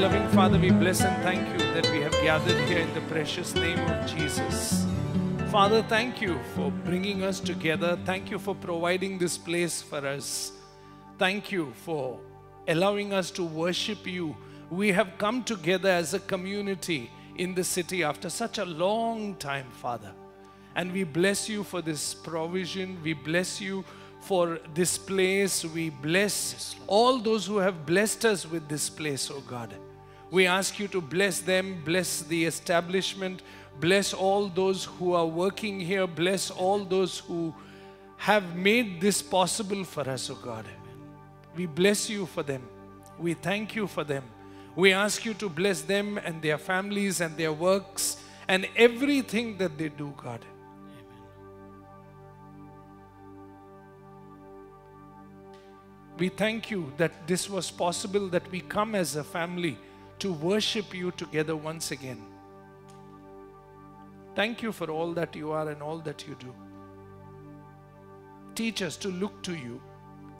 loving Father, we bless and thank you that we have gathered here in the precious name of Jesus. Father, thank you for bringing us together. Thank you for providing this place for us. Thank you for allowing us to worship you. We have come together as a community in the city after such a long time, Father. And we bless you for this provision. We bless you for this place. We bless all those who have blessed us with this place, O oh God. We ask you to bless them, bless the establishment, bless all those who are working here, bless all those who have made this possible for us, O oh God. We bless you for them. We thank you for them. We ask you to bless them and their families and their works and everything that they do, God. we thank you that this was possible, that we come as a family to worship you together once again. Thank you for all that you are and all that you do. Teach us to look to you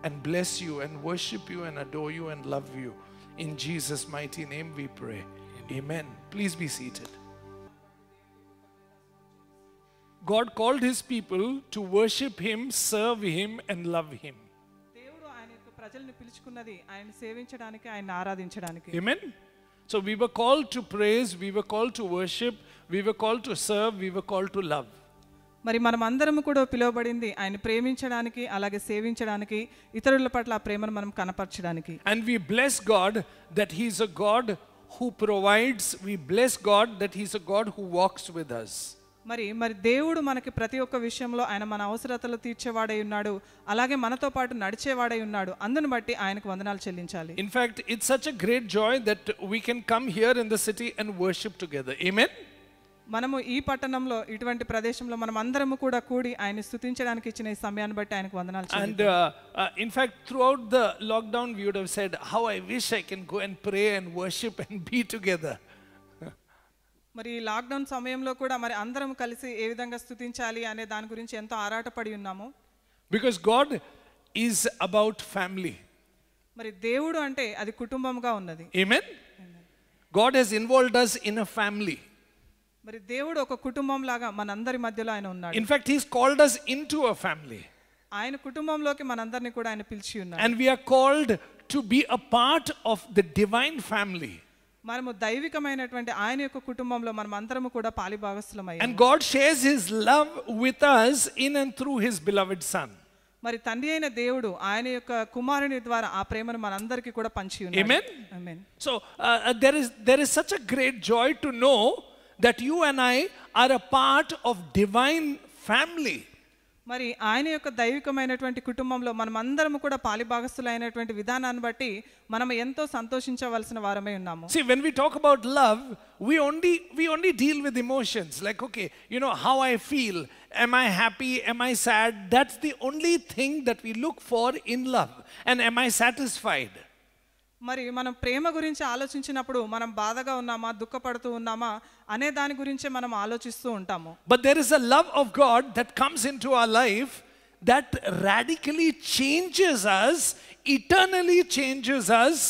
and bless you and worship you and adore you and love you. In Jesus' mighty name we pray. Amen. Amen. Please be seated. God called his people to worship him, serve him, and love him. Amen. So we were called to praise, we were called to worship, we were called to serve, we were called to love. మరి మనం అందరం కూడా పిలువబడింది ఆయన ప్రేమించడానికి అలాగే సేవించడానికి ఇతరుల పట్ల ఆ ప్రేమను మనం కనపరచడానికి and we bless God that he's a God who provides we bless God that he's a God who walks with us మరి మరి దేవుడు మనకి ప్రతి ఒక్క విషయంలో ఆయన మన అవసరతలు తీర్చేవాడై ఉన్నాడు అలాగే మనతో పాటు నడిచేవాడై ఉన్నాడు అందును బట్టి ఆయనకు వందనాలు చెల్లించాలి in fact it's such a great joy that we can come here in the city and worship together amen మనము ఈ పట్టణంలో ఇటువంటి ప్రదేశంలో మనం అందరము కూడా కూడి ఆయన స్తుతించడానికి ఇచ్చిన ఈ సమయాన్ని బట్టి ఆయనకు వందనాలు and in fact throughout the lockdown we would have said how I wish I can go and pray and worship and be together మరి లాక్డౌన్ సమయంలో కూడా మరి అందరం కలిసి ఏ విధంగా స్థుతించాలి అనే దాని గురించి ఎంతో ఆరాటపడి ఉన్నాము because God is about family మరి దేవుడు అంటే అది కుటుంబంగా ఉన్నది amen God he's involved us in a family మరి దేవుడు ఒక కుటుంబం లాగా మనందరి మధ్యలో ఆయన ఉన్నాడు in fact he's called us into a family ఆయన కుటుంబంలోకి మనందరిని కూడా ఆయన పిలిచి ఉన్నాడు and we are called to be a part of the divine family మనము దైవికమైనటువంటి ఆయన యొక్క కుటుంబంలో మనం కూడా and god shares his love with us in and through his beloved son మరి తండ్రి అయిన దేవుడు ఆయన యొక్క కుమారుని ద్వారా ఆ ప్రేమను మనందరికీ కూడా పంచి ఉన్నాడు amen amen so uh, uh, there is there is such a great joy to know that you and i are a part of divine family మరి ఆయన యొక్క దైవికమైనటువంటి కుటుంబంలో మనమందరం కూడా పాలిభాగస్తులైనటువంటి విధానాన్ని బట్టి మనం ఎంతో సంతోషించవలసిన వారమే ఉన్నాము see when we talk about love we only we only deal with emotions like okay you know how I feel am I happy? Am I sad? That's the only thing that we look for in love. And am I satisfied? మరి మనం ప్రేమ గురించి ఆలోచించినప్పుడు మనం బాధగా ఉన్నామా దుఃఖపడుతూ ఉన్నామా అనే దాని గురించే మనం ఆలోచిస్తూ ఉంటాము but there is a love of God that comes into our life that radically changes us eternally changes us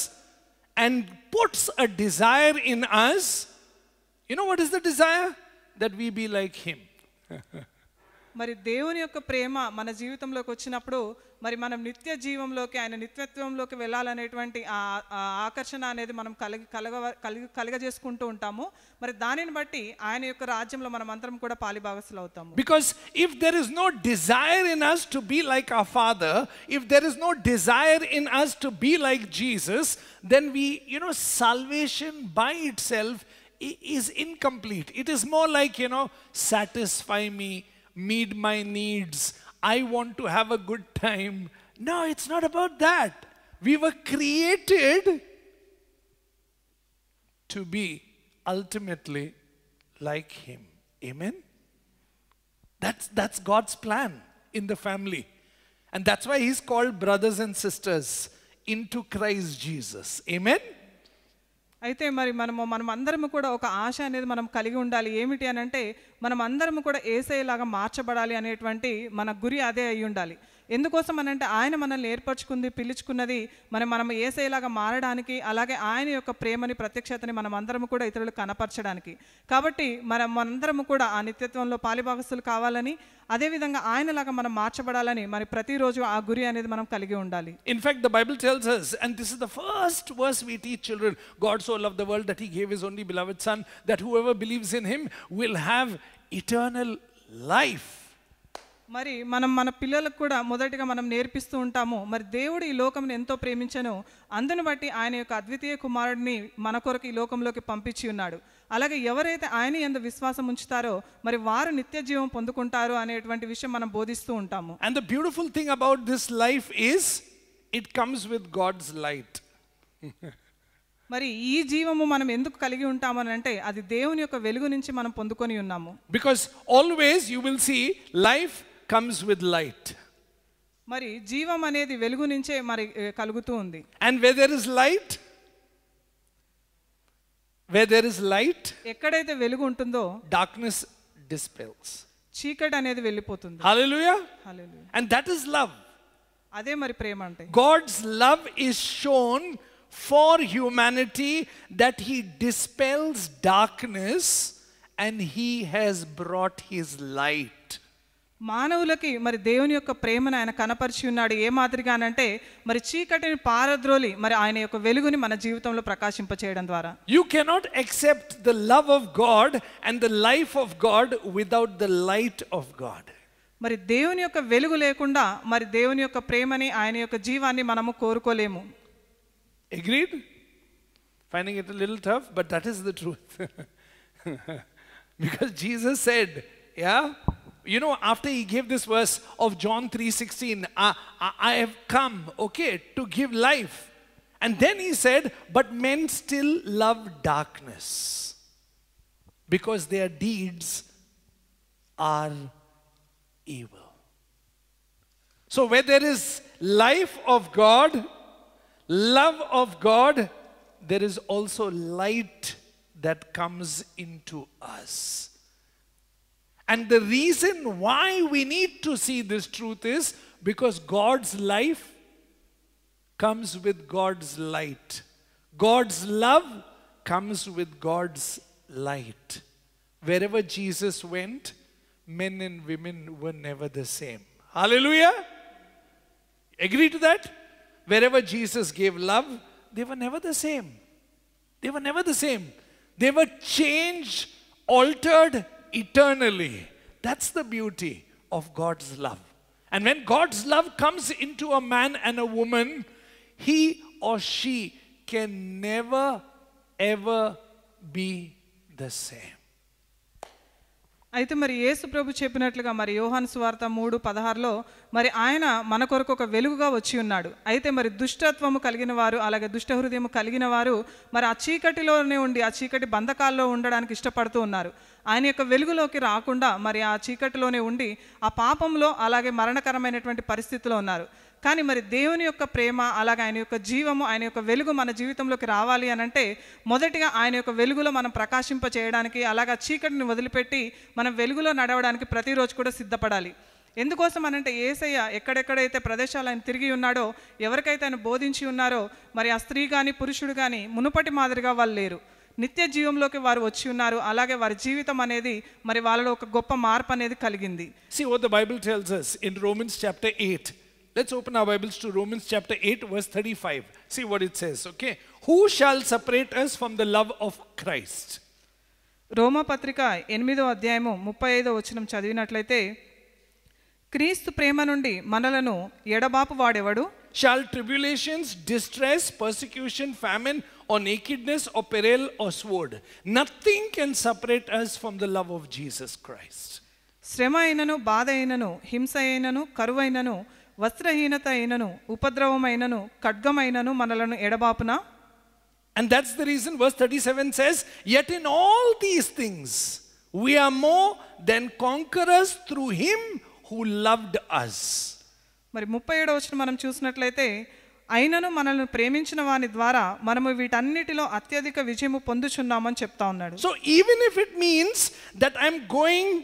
and puts a desire in us you know what is the desire that we be like him మరి దేవుని యొక్క ప్రేమ మన జీవితంలోకి వచ్చినప్పుడు మరి మనం నిత్య జీవంలోకి ఆయన నిత్యత్వంలోకి వెళ్ళాలనేటువంటి ఆ ఆకర్షణ అనేది మనం కలిగి కలగ కలిగి కలగజేసుకుంటూ ఉంటాము మరి దానిని బట్టి ఆయన యొక్క రాజ్యంలో మనం అందరం కూడా పాలిభాగస్లు అవుతాము because if there is no desire in us to be like the father if there is no desire in us to be like Jesus then we you know salvation by itself is incomplete. It is more like, you know, satisfy me, meet my needs. I want to have a good time. No, it's not about that. We were created to be ultimately like Him. Amen? That's, that's God's plan in the family. And that's why He's called brothers and sisters into Christ Jesus. Amen? అయితే మరి మనము మనం అందరము కూడా ఒక ఆశ అనేది మనం కలిగి ఉండాలి ఏమిటి అని అంటే మనం అందరము కూడా ఏసేలాగా మార్చబడాలి అనేటువంటి మన గురి అదే అయి ఉండాలి ఎందుకోసం అని అంటే ఆయన మనల్ని ఏర్పరచుకుంది పిలుచుకున్నది మనం మనం ఏసేలాగా మారడానికి అలాగే ఆయన యొక్క ప్రేమని ప్రత్యక్షతని మనం అందరం కూడా ఇతరులు కనపరచడానికి కాబట్టి మనం మనందరము కూడా ఆ నిత్యత్వంలో పాలిభాగస్తులు కావాలని అదేవిధంగా ఆయనలాగా మనం మార్చబడాలని మరి ప్రతిరోజు ఆ గురి అనేది మనం కలిగి ఉండాలి in fact the Bible tells us and this is the first verse we teach children God so loved the world that he gave his only beloved son that whoever believes in him will have eternal life మరి మనం మన పిల్లలకు కూడా మొదటిగా మనం నేర్పిస్తూ ఉంటాము మరి దేవుడు ఈ లోకంను ఎంతో ప్రేమించను అందును బట్టి ఆయన యొక్క అద్వితీయ కుమారుడిని మన కొరకు ఈ లోకంలోకి పంపించి ఉన్నాడు అలాగే ఎవరైతే ఆయన ఎంత విశ్వాసం ఉంచుతారో మరి వారు నిత్య జీవం పొందుకుంటారు అనేటువంటి విషయం మనం బోధిస్తూ ఉంటాము and the beautiful thing about this life is it comes with God's light మరి ఈ జీవము మనం ఎందుకు కలిగి ఉంటామని అంటే అది దేవుని యొక్క వెలుగు నుంచి మనం పొందుకొని ఉన్నాము because always you will see life comes with light. And where there is light, where there is light, darkness dispels. Hallelujah. Hallelujah. And that is love. God's love is shown for humanity that he dispels darkness and he has brought his light. మానవులకి మరి దేవుని యొక్క ప్రేమను ఆయన కనపరిచి ఉన్నాడు ఏ మాదిరిగానంటే మరి చీకటిని పారద్రోలి మరి ఆయన యొక్క వెలుగుని మన జీవితంలో ప్రకాశింప చేయడం ద్వారా you cannot accept the love of God and the life of God without the light of God మరి దేవుని యొక్క వెలుగు లేకుండా మరి దేవుని యొక్క ప్రేమని ఆయన యొక్క జీవాన్ని మనము కోరుకోలేము agreed finding it little tough but that is the truth because Jesus said ya you know after he gave this verse of john 3.16 I, I, I have come okay to give life and then he said but men still love darkness because their deeds are evil so where there is life of god love of god there is also light that comes into us and the reason why we need to see this truth is because God's life comes with God's light. God's love comes with God's light. Wherever Jesus went, men and women were never the same. Hallelujah! Agree to that? Wherever Jesus gave love, they were never the same. They were never the same. They were changed, altered, eternally. That's the beauty of God's love. And when God's love comes into a man and a woman, he or she can never ever be the same. అయితే మరి యేసు ప్రభు చెప్పినట్లుగా మరి యోహాన్ స్వార్త మూడు పదహారులో మరి ఆయన మన కొరకు ఒక వెలుగుగా వచ్చి ఉన్నాడు అయితే మరి దుష్టత్వము కలిగిన వారు అలాగే దుష్ట హృదయం కలిగిన వారు మరి ఆ చీకటిలోనే ఉండి ఆ చీకటి బంధకాల్లో ఉండడానికి ఇష్టపడుతూ ఉన్నారు ఆయన యొక్క వెలుగులోకి రాకుండా మరి ఆ చీకటిలోనే ఉండి ఆ పాపంలో అలాగే మరణకరమైనటువంటి పరిస్థితిలో ఉన్నారు కానీ మరి దేవుని యొక్క ప్రేమ అలాగే ఆయన యొక్క జీవము ఆయన యొక్క వెలుగు మన జీవితంలోకి రావాలి అని అంటే మొదటిగా ఆయన యొక్క వెలుగులో మనం ప్రకాశింప చేయడానికి అలాగే చీకటిని వదిలిపెట్టి మనం వెలుగులో నడవడానికి ప్రతిరోజు కూడా సిద్ధపడాలి ఎందుకోసం అనంటే ఏసయ్య ఎక్కడెక్కడైతే ప్రదేశాలు ఆయన తిరిగి ఉన్నాడో ఎవరికైతే ఆయన బోధించి ఉన్నారో మరి ఆ స్త్రీ కానీ పురుషుడు కానీ మునుపటి మాదిరిగా వాళ్ళు లేరు నిత్య జీవంలోకి వారు వచ్చి ఉన్నారు అలాగే వారి జీవితం అనేది మరి వాళ్ళలో ఒక గొప్ప మార్పు అనేది కలిగింది see the Bible tells us in Romans chapter 8 let's open our Bibles to Romans chapter 8 verse 35 see what it says okay who shall separate us from the love of Christ రోమా పత్రిక 8వ అధ్యాయము 35వ వచనం చదివినట్లయితే క్రీస్తు ప్రేమ నుండి మనలను ఎడబాపు వాడేవాడు shall tribulations distress persecution famine or nakedness or peril or sword. Nothing can separate us from the love of Jesus Christ. bada, himsa, అయినను బాధ అయినను హింస అయినను కరువైనను వస్త్రహీనత అయినను ఉపద్రవమైనను ఖడ్గమైనను manalanu ఎడబాపున And that's the reason verse 37 says, Yet in all these things we are more than conquerors through him who loved us. మరి ముప్పై ఏడవ మనం చూసినట్లయితే అయినను మనల్ని ప్రేమించిన వాని ద్వారా మనము వీటన్నిటిలో అత్యధిక విజయము పొందుచున్నామని చెప్తా ఉన్నాడు so even if it means that I'm going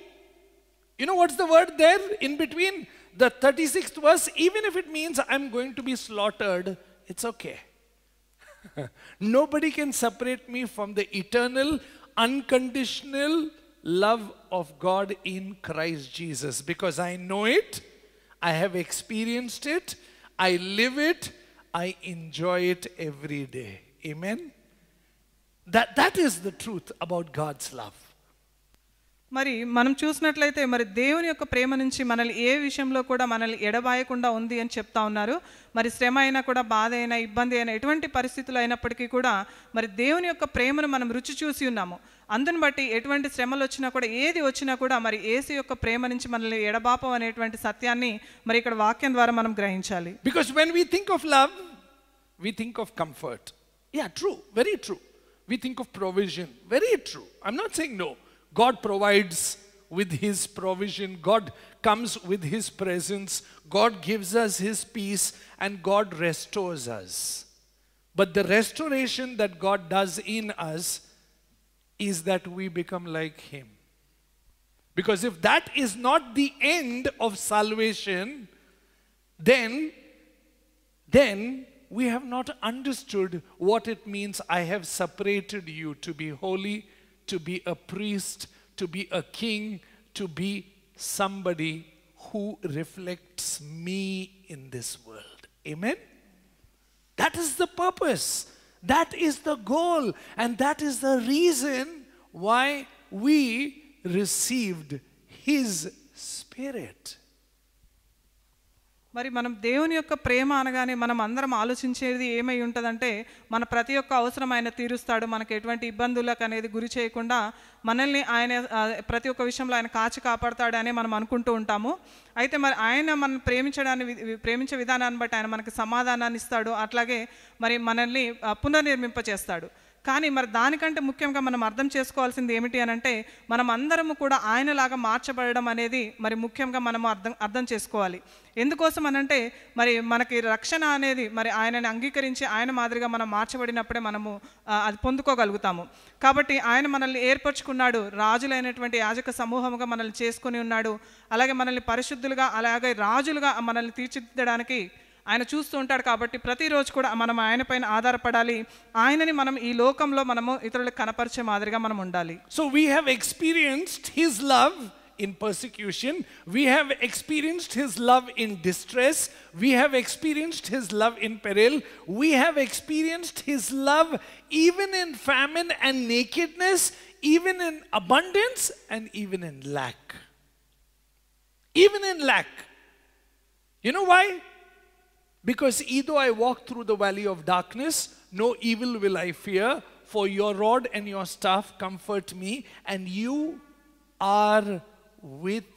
you know what's the word there in between the thirty sixth verse even if it means I'm going to be slaughtered it's okay nobody can separate me from the eternal unconditional love of God in Christ Jesus because I know it I have experienced it I live it I enjoy it every day. Amen? That, that is the truth about God's love. మరి మనం చూసినట్లయితే మరి దేవుని యొక్క ప్రేమ నుంచి మనల్ని ఏ విషయంలో కూడా మనల్ని ఎడబాయకుండా ఉంది అని చెప్తా ఉన్నారు మరి శ్రమ అయినా కూడా బాధ అయినా ఇబ్బంది అయినా ఎటువంటి పరిస్థితులు అయినప్పటికీ కూడా మరి దేవుని యొక్క ప్రేమను మనం రుచి చూసి ఉన్నాము అందును బట్టి ఎటువంటి శ్రమలు వచ్చినా కూడా ఏది వచ్చినా కూడా మరి ఏసు యొక్క ప్రేమ నుంచి మనల్ని ఎడబాపం అనేటువంటి సత్యాన్ని మరి ఇక్కడ వాక్యం ద్వారా మనం గ్రహించాలి because when we think of love we think of comfort yeah true very true we think of provision very true I'm not saying no God provides with His provision, God comes with His presence, God gives us His peace, and God restores us. But the restoration that God does in us is that we become like Him. Because if that is not the end of salvation, then, then we have not understood what it means I have separated you to be holy to be a priest, to be a king, to be somebody who reflects me in this world. Amen? That is the purpose. That is the goal. And that is the reason why we received His Spirit. మరి మనం దేవుని యొక్క ప్రేమ అనగానే మనం అందరం ఆలోచించేది ఏమై ఉంటుందంటే మన ప్రతి ఒక్క అవసరం ఆయన తీరుస్తాడు మనకు ఎటువంటి ఇబ్బందులకు అనేది గురి చేయకుండా మనల్ని ఆయన ప్రతి ఒక్క విషయంలో ఆయన కాచి కాపాడతాడు అని మనం అనుకుంటూ ఉంటాము అయితే మరి ఆయన మనం ప్రేమించడాన్ని ప్రేమించే విధానాన్ని బట్టి ఆయన మనకి సమాధానాన్ని ఇస్తాడు అట్లాగే మరి మనల్ని పునర్నిర్మింపచేస్తాడు కానీ మరి దానికంటే ముఖ్యంగా మనం అర్థం చేసుకోవాల్సింది ఏమిటి అని అంటే మనం అందరము కూడా ఆయనలాగా మార్చబడడం అనేది మరి ముఖ్యంగా మనం అర్థం అర్థం చేసుకోవాలి ఎందుకోసం అని అంటే మరి మనకి రక్షణ అనేది మరి ఆయనని అంగీకరించి ఆయన మాదిరిగా మనం మార్చబడినప్పుడే మనము అది పొందుకోగలుగుతాము కాబట్టి ఆయన మనల్ని ఏర్పరచుకున్నాడు రాజులైనటువంటి యాజక సమూహముగా మనల్ని చేసుకుని ఉన్నాడు అలాగే మనల్ని పరిశుద్ధులుగా అలాగే రాజులుగా మనల్ని తీర్చిదిద్దడానికి ఆయన చూస్తూ ఉంటాడు కాబట్టి ప్రతిరోజు కూడా మనం ఆయన ఆధారపడాలి ఆయనని మనం ఈ లోకంలో మనము ఇతరులకు కనపరిచే మాదిరిగా మనం ఉండాలి so we have experienced his love in persecution. We have experienced His love in distress. We have experienced His love in peril. We have experienced His love even in famine and nakedness, even in abundance, and even in lack. Even in lack. You know why? Because either I walk through the valley of darkness, no evil will I fear, for your rod and your staff comfort me, and you are with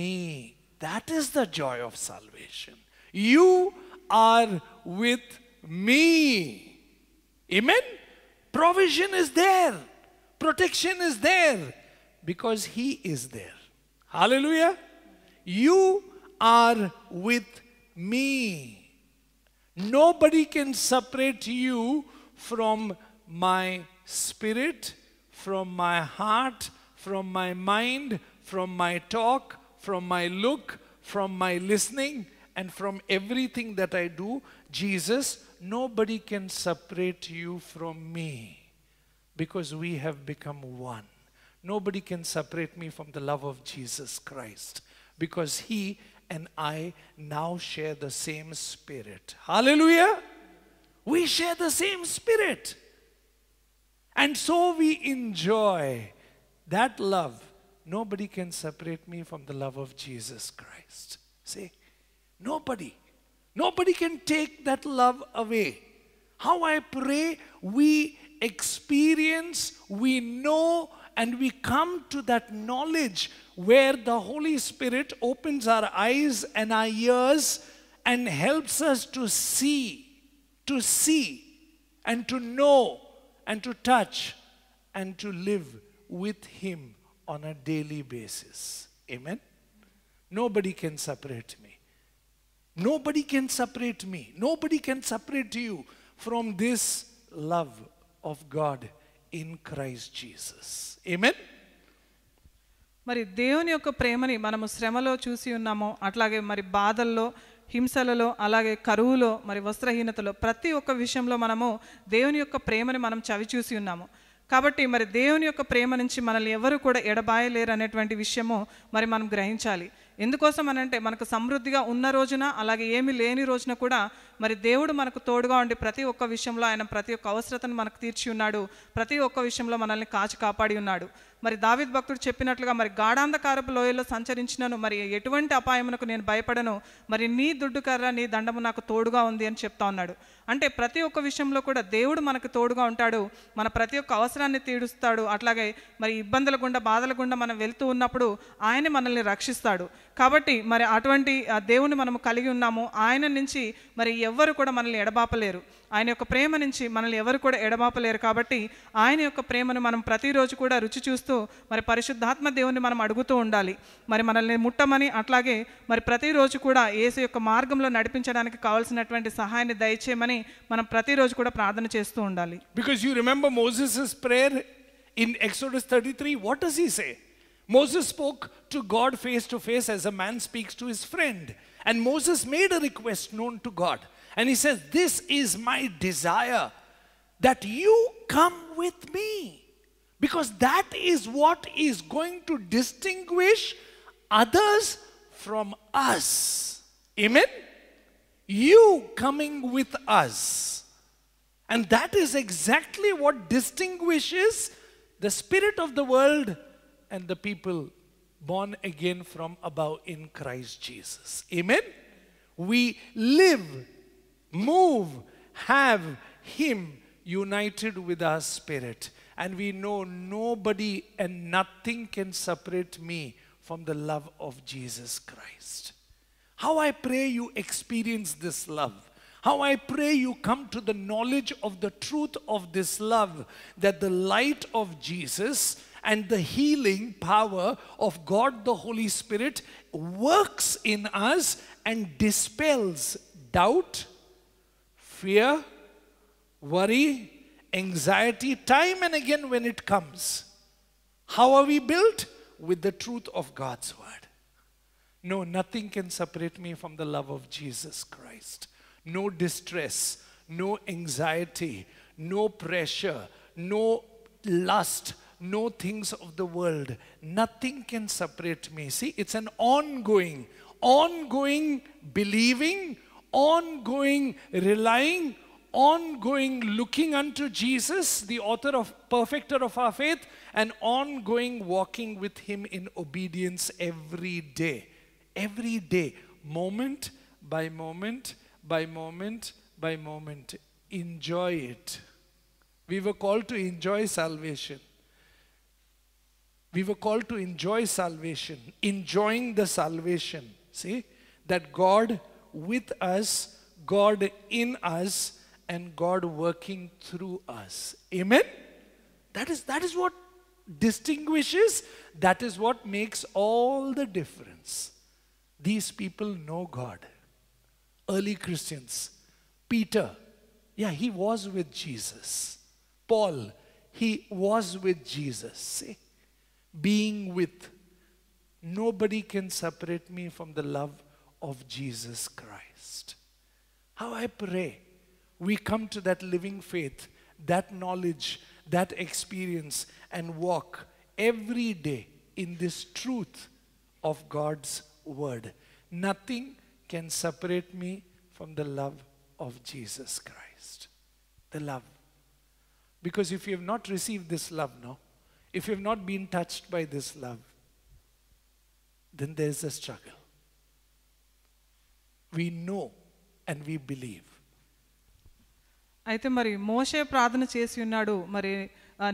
me. That is the joy of salvation. You are with me. Amen? Provision is there, protection is there because He is there. Hallelujah. You are with me. Nobody can separate you from my spirit, from my heart, from my mind, from my talk, from my look, from my listening, and from everything that I do. Jesus, nobody can separate you from me because we have become one. Nobody can separate me from the love of Jesus Christ because He and I now share the same spirit. Hallelujah! We share the same spirit. And so we enjoy that love. Nobody can separate me from the love of Jesus Christ. See? Nobody. Nobody can take that love away. How I pray, we experience, we know, and we come to that knowledge where the Holy Spirit opens our eyes and our ears and helps us to see, to see, and to know, and to touch, and to live with Him on a daily basis. Amen? Nobody can separate me. Nobody can separate me. Nobody can separate you from this love of God in Christ Jesus amen మరి దేవుని యొక్క ప్రేమని మనము శ్రమలో చూసి ఉన్నామో అట్లాగే మరి బాధల్లో హింసలలో అలాగే కరువులో మరి వస్త్రహీనతలో ప్రతి ఒక్క విషయంలో మనము దేవుని యొక్క ప్రేమని మనం చవి చూసి ఉన్నాము కాబట్టి మరి దేవుని యొక్క ప్రేమ నుంచి మనల్ని ఎవరు కూడా ఎడబాయలేరు అనేటువంటి విషయము మరి మనం గ్రహించాలి ఎందుకోసం అని అంటే మనకు సమృద్ధిగా ఉన్న రోజున అలాగే ఏమి లేని రోజున కూడా మరి దేవుడు మనకు తోడుగా ఉండి ప్రతి ఒక్క విషయంలో ఆయన ప్రతి ఒక్క అవసరతను మనకు తీర్చి ఉన్నాడు ప్రతి ఒక్క విషయంలో మనల్ని కాచి కాపాడి ఉన్నాడు మరి దావిద్ భక్తుడు చెప్పినట్లుగా మరి గాఢాంధకారపు లోయలో సంచరించినను మరి ఎటువంటి అపాయమునకు నేను భయపడను మరి నీ దుడ్డు కర్ర నీ దండము నాకు తోడుగా ఉంది అని చెప్తా ఉన్నాడు అంటే ప్రతి ఒక్క విషయంలో కూడా దేవుడు మనకు తోడుగా ఉంటాడు మన ప్రతి ఒక్క అవసరాన్ని తీరుస్తాడు అట్లాగే మరి ఇబ్బందుల గుండా బాధల గుండా మనం వెళ్తూ ఉన్నప్పుడు ఆయన మనల్ని రక్షిస్తాడు కాబట్టి మరి అటువంటి ఆ దేవుని మనము కలిగి ఉన్నాము ఆయన నుంచి మరి ఎవ్వరు కూడా మనల్ని ఎడబాపలేరు ఆయన యొక్క ప్రేమ నుంచి మనల్ని ఎవరు కూడా ఎడబాపలేరు కాబట్టి ఆయన యొక్క ప్రేమను మనం ప్రతిరోజు కూడా రుచి చూస్తూ మరి పరిశుద్ధాత్మ దేవుని మనం అడుగుతూ ఉండాలి మరి మనల్ని ముట్టమని అట్లాగే మరి ప్రతిరోజు కూడా ఏసు యొక్క మార్గంలో నడిపించడానికి కావాల్సినటువంటి సహాయాన్ని దయచేయమని అని మనం ప్రతిరోజు కూడా ప్రార్థన చేస్తూ ఉండాలి because you remember Moses prayer in Exodus thirty three what does he say Moses spoke to God face to face as a man speaks to his friend and Moses made a request known to God and he says this is my desire that you come with me because that is what is going to distinguish others from us. Amen? you coming with us. And that is exactly what distinguishes the spirit of the world and the people born again from above in Christ Jesus. Amen? We live, move, have Him united with our spirit. And we know nobody and nothing can separate me from the love of Jesus Christ. How I pray you experience this love. How I pray you come to the knowledge of the truth of this love that the light of Jesus and the healing power of God the Holy Spirit works in us and dispels doubt, fear, worry, anxiety, time and again when it comes. How are we built? With the truth of God's word. No, nothing can separate me from the love of Jesus Christ. No distress, no anxiety, no pressure, no lust, no things of the world. Nothing can separate me. See, it's an ongoing, ongoing believing, ongoing relying, ongoing looking unto Jesus, the author of perfecter of our faith, and ongoing walking with him in obedience every day every day, moment by moment by moment by moment. Enjoy it. We were called to enjoy salvation. We were called to enjoy salvation, enjoying the salvation. See, that God with us, God in us, and God working through us. Amen? That is, that is what distinguishes, that is what makes all the difference. These people know God. Early Christians. Peter, yeah, he was with Jesus. Paul, he was with Jesus. See? Being with. Nobody can separate me from the love of Jesus Christ. How I pray we come to that living faith, that knowledge, that experience, and walk every day in this truth of God's word. Nothing can separate me from the love of Jesus Christ. The love. Because if you have not received this love now, if you have not been touched by this love, then there is a struggle. We know and we believe. అయితే మరి మోషే ప్రార్థన చేసి ఉన్నాడు మరి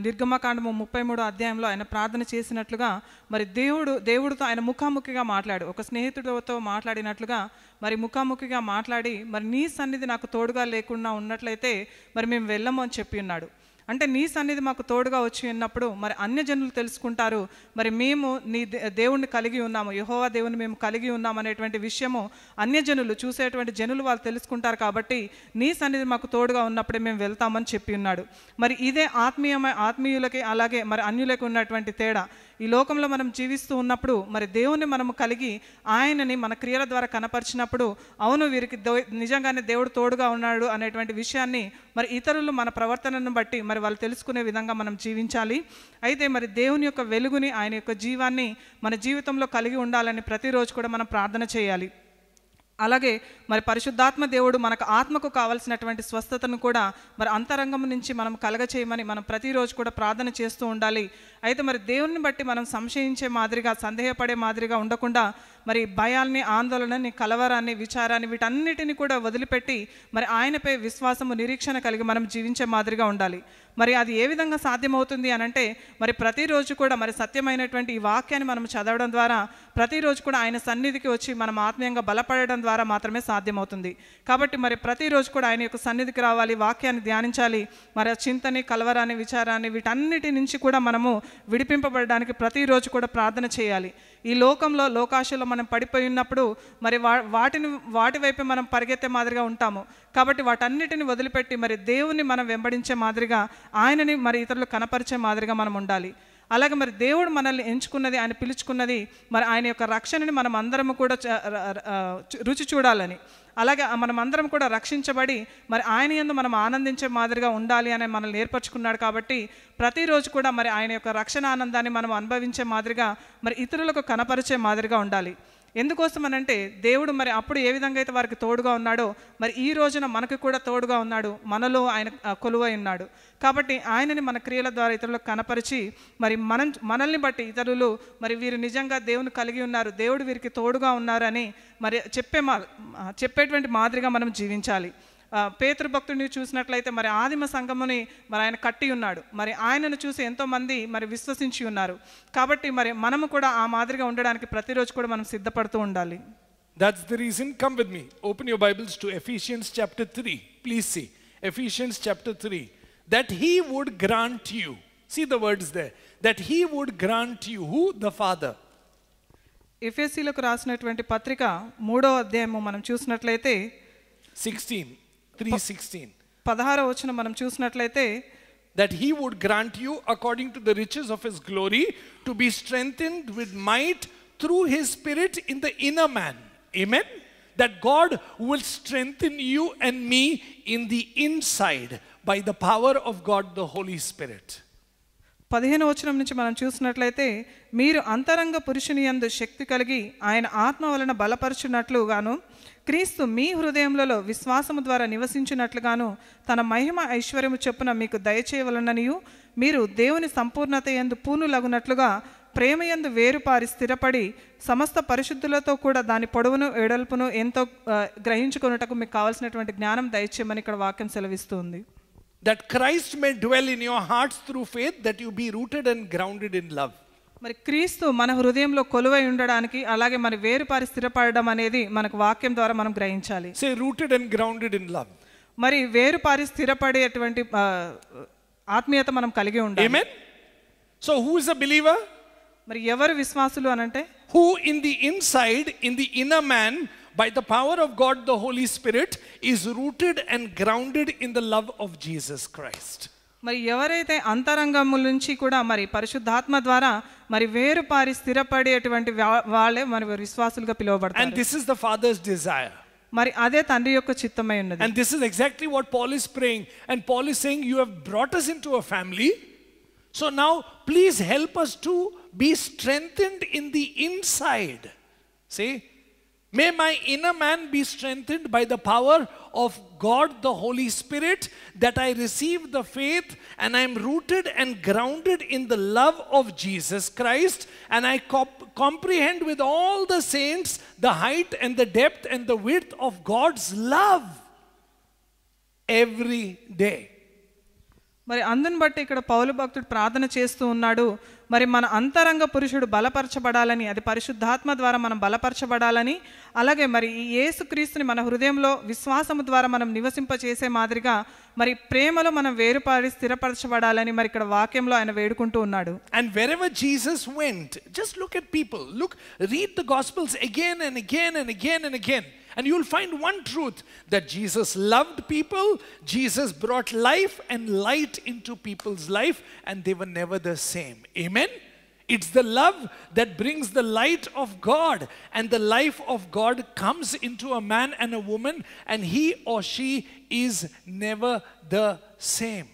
నిర్గమకాండము ముప్పై మూడో అధ్యాయంలో ఆయన ప్రార్థన చేసినట్లుగా మరి దేవుడు దేవుడితో ఆయన ముఖాముఖిగా మాట్లాడు ఒక స్నేహితుడితో మాట్లాడినట్లుగా మరి ముఖాముఖిగా మాట్లాడి మరి నీ సన్నిధి నాకు తోడుగా లేకుండా ఉన్నట్లయితే మరి మేము వెళ్ళము అని చెప్పి ఉన్నాడు అంటే నీ సన్నిధి మాకు తోడుగా వచ్చి ఉన్నప్పుడు మరి అన్యజనులు తెలుసుకుంటారు మరి మేము నీ దేవుణ్ణి కలిగి ఉన్నాము యహోవా దేవుని మేము కలిగి ఉన్నాం అనేటువంటి విషయము అన్యజనులు చూసేటువంటి జనులు వాళ్ళు తెలుసుకుంటారు కాబట్టి నీ సన్నిధి మాకు తోడుగా ఉన్నప్పుడే మేము వెళ్తామని చెప్పి ఉన్నాడు మరి ఇదే ఆత్మీయమైన ఆత్మీయులకి అలాగే మరి అన్యులకు ఉన్నటువంటి తేడా ఈ లోకంలో మనం జీవిస్తూ ఉన్నప్పుడు మరి దేవుని మనము కలిగి ఆయనని మన క్రియల ద్వారా కనపరిచినప్పుడు అవును వీరికి నిజంగానే దేవుడు తోడుగా ఉన్నాడు అనేటువంటి విషయాన్ని మరి ఇతరులు మన ప్రవర్తనను బట్టి మరి వాళ్ళు తెలుసుకునే విధంగా మనం జీవించాలి అయితే మరి దేవుని యొక్క వెలుగుని ఆయన యొక్క జీవాన్ని మన జీవితంలో కలిగి ఉండాలని ప్రతిరోజు కూడా మనం ప్రార్థన చేయాలి అలాగే మరి పరిశుద్ధాత్మ దేవుడు మనకు ఆత్మకు కావలసినటువంటి స్వస్థతను కూడా మరి అంతరంగం నుంచి మనం కలగచేయమని మనం ప్రతిరోజు కూడా ప్రార్థన చేస్తూ ఉండాలి అయితే మరి దేవుణ్ణి బట్టి మనం సంశయించే మాదిరిగా సందేహపడే మాదిరిగా ఉండకుండా మరి భయాల్ని ఆందోళనని కలవరాన్ని విచారాన్ని వీటన్నిటిని కూడా వదిలిపెట్టి మరి ఆయనపై విశ్వాసము నిరీక్షణ కలిగి మనం జీవించే మాదిరిగా ఉండాలి మరి అది ఏ విధంగా సాధ్యమవుతుంది అని అంటే మరి ప్రతిరోజు కూడా మరి సత్యమైనటువంటి ఈ వాక్యాన్ని మనం చదవడం ద్వారా ప్రతిరోజు కూడా ఆయన సన్నిధికి వచ్చి మనం ఆత్మీయంగా బలపడడం ద్వారా మాత్రమే సాధ్యమవుతుంది కాబట్టి మరి ప్రతిరోజు కూడా ఆయన యొక్క సన్నిధికి రావాలి వాక్యాన్ని ధ్యానించాలి మరి చింతని కలవరాన్ని విచారాన్ని వీటన్నిటి నుంచి కూడా మనము విడిపింపబడడానికి ప్రతిరోజు కూడా ప్రార్థన చేయాలి ఈ లోకంలో లోకాశలో మనం పడిపోయి ఉన్నప్పుడు మరి వా వాటిని వాటి వైపే మనం పరిగెత్తే మాదిరిగా ఉంటాము కాబట్టి వాటన్నిటిని వదిలిపెట్టి మరి దేవుని మనం వెంబడించే మాదిరిగా ఆయనని మరి ఇతరులు కనపరిచే మాదిరిగా మనం ఉండాలి అలాగే మరి దేవుడు మనల్ని ఎంచుకున్నది ఆయన పిలుచుకున్నది మరి ఆయన యొక్క రక్షణని మనం అందరము కూడా రుచి చూడాలని అలాగే మనం అందరం కూడా రక్షించబడి మరి ఆయన ఎందు మనం ఆనందించే మాదిరిగా ఉండాలి అని మనల్ని ఏర్పరచుకున్నాడు కాబట్టి ప్రతిరోజు కూడా మరి ఆయన యొక్క రక్షణ ఆనందాన్ని మనం అనుభవించే మాదిరిగా మరి ఇతరులకు కనపరిచే మాదిరిగా ఉండాలి ఎందుకోసం అని అంటే దేవుడు మరి అప్పుడు ఏ విధంగా అయితే వారికి తోడుగా ఉన్నాడో మరి ఈ రోజున మనకు కూడా తోడుగా ఉన్నాడు మనలో ఆయన కొలువై ఉన్నాడు కాబట్టి ఆయనని మన క్రియల ద్వారా ఇతరులకు కనపరిచి మరి మనం మనల్ని బట్టి ఇతరులు మరి వీరు నిజంగా దేవుని కలిగి ఉన్నారు దేవుడు వీరికి తోడుగా ఉన్నారని మరి చెప్పే మా చెప్పేటువంటి మాదిరిగా మనం జీవించాలి పేతృభక్తుడిని చూసినట్లయితే మరి ఆదిమ సంఘముని మరి ఆయన కట్టి ఉన్నాడు మరి ఆయనను చూసి ఎంతోమంది మరి విశ్వసించి ఉన్నారు కాబట్టి మరి మనము కూడా ఆ మాదిరిగా ఉండడానికి ప్రతిరోజు కూడా మనం సిద్ధపడుతూ ఉండాలి that's the reason come with me open your Bibles to Ephesians chapter three please see Ephesians chapter three that he would grant you See the words there. That he would grant you who? The Father. ఎఫ్ఎస్సీలకు రాసినటువంటి పత్రిక మూడో అధ్యాయము మనం చూసినట్లయితే sixteen మనం చూసినట్లయితే that he would grant you according to the riches of his glory to be strengthened with might through his spirit in the inner man amen that god will strengthen you and me in the inside by the power of god the holy spirit పదిహేను వచనం నుంచి మనం చూసినట్లయితే మీరు అంతరంగ పురుషుని యందు శక్తి కలిగి ఆయన ఆత్మ వలన బలపరుచున్నట్లుగాను గాను క్రీస్తు మీ హృదయములలో విశ్వాసము ద్వారా నివసించినట్లుగాను తన మహిమ ఐశ్వర్యము చెప్పున మీకు దయచేయవలననియు మీరు దేవుని సంపూర్ణత ఎందు పూనులగునట్లుగా ప్రేమయందు వేరుపారి స్థిరపడి సమస్త పరిశుద్ధులతో కూడా దాని పొడవును ఏడల్పును ఎంతో గ్రహించుకున్నట్టుకు మీకు కావాల్సినటువంటి జ్ఞానం దయచేయమని ఇక్కడ వాక్యం సెలవిస్తుంది that Christ may dwell in your hearts through faith that you be rooted and grounded in love మరి క్రీస్తు మన హృదయంలో కొలువై ఉండడానికి అలాగే మన వేరుపారి స్థిరపడడం అనేది మనకు వాక్యం ద్వారా మనం గ్రహించాలి say rooted and grounded in love మరి వేరుపారి స్థిరపడేటువంటి ఆత్మీయత మనం కలిగి ఉండాలి so who is a believer మరి ఎవరు విశ్వాసులు అనంటే who in the inside in the inner man by the power of God the Holy Spirit is rooted and grounded in the love of Jesus Christ మరి ఎవరైతే అంతరంగముల నుంచి కూడా మరి పరిశుద్ధాత్మ ద్వారా మరి వేరు పారి స్థిరపడేటువంటి వాళ్ళే మరి విశ్వాసులుగా పిలువబడతారు and this is the Father's desire మరి అదే తండ్రి యొక్క చిత్తమై ఉన్నది and this is exactly what Paul is praying and Paul is saying you have brought us into a family so now please help us to be strengthened in the inside see May my inner man be strengthened by the power of God the Holy Spirit, that I receive the faith and I am rooted and grounded in the love of Jesus Christ, and I comp comprehend with all the saints the height and the depth and the width of God's love every day. మరి అందుని బట్టి ఇక్కడ పౌలు భక్తుడు ప్రార్థన చేస్తూ ఉన్నాడు మరి మన అంతరంగ పురుషుడు బలపరచబడాలని అది పరిశుద్ధాత్మ ద్వారా మనం బలపరచబడాలని అలాగే మరి ఈ యేసుక్రీస్తుని మన హృదయంలో విశ్వాసము ద్వారా మనం నివసింపచేసే మాదిరిగా మరి ప్రేమలో మనం వేరుపారి స్థిరపరచబడాలని మరి ఇక్కడ వాక్యంలో ఆయన వేడుకుంటూ ఉన్నాడు and wherever Jesus went just look at people look read the gospels again and again and again and again And you'll find one truth that Jesus loved people, Jesus brought life and light into people's life, and they were never the same. Amen? It's the love that brings the light of God, and the life of God comes into a man and a woman, and he or she is never the same.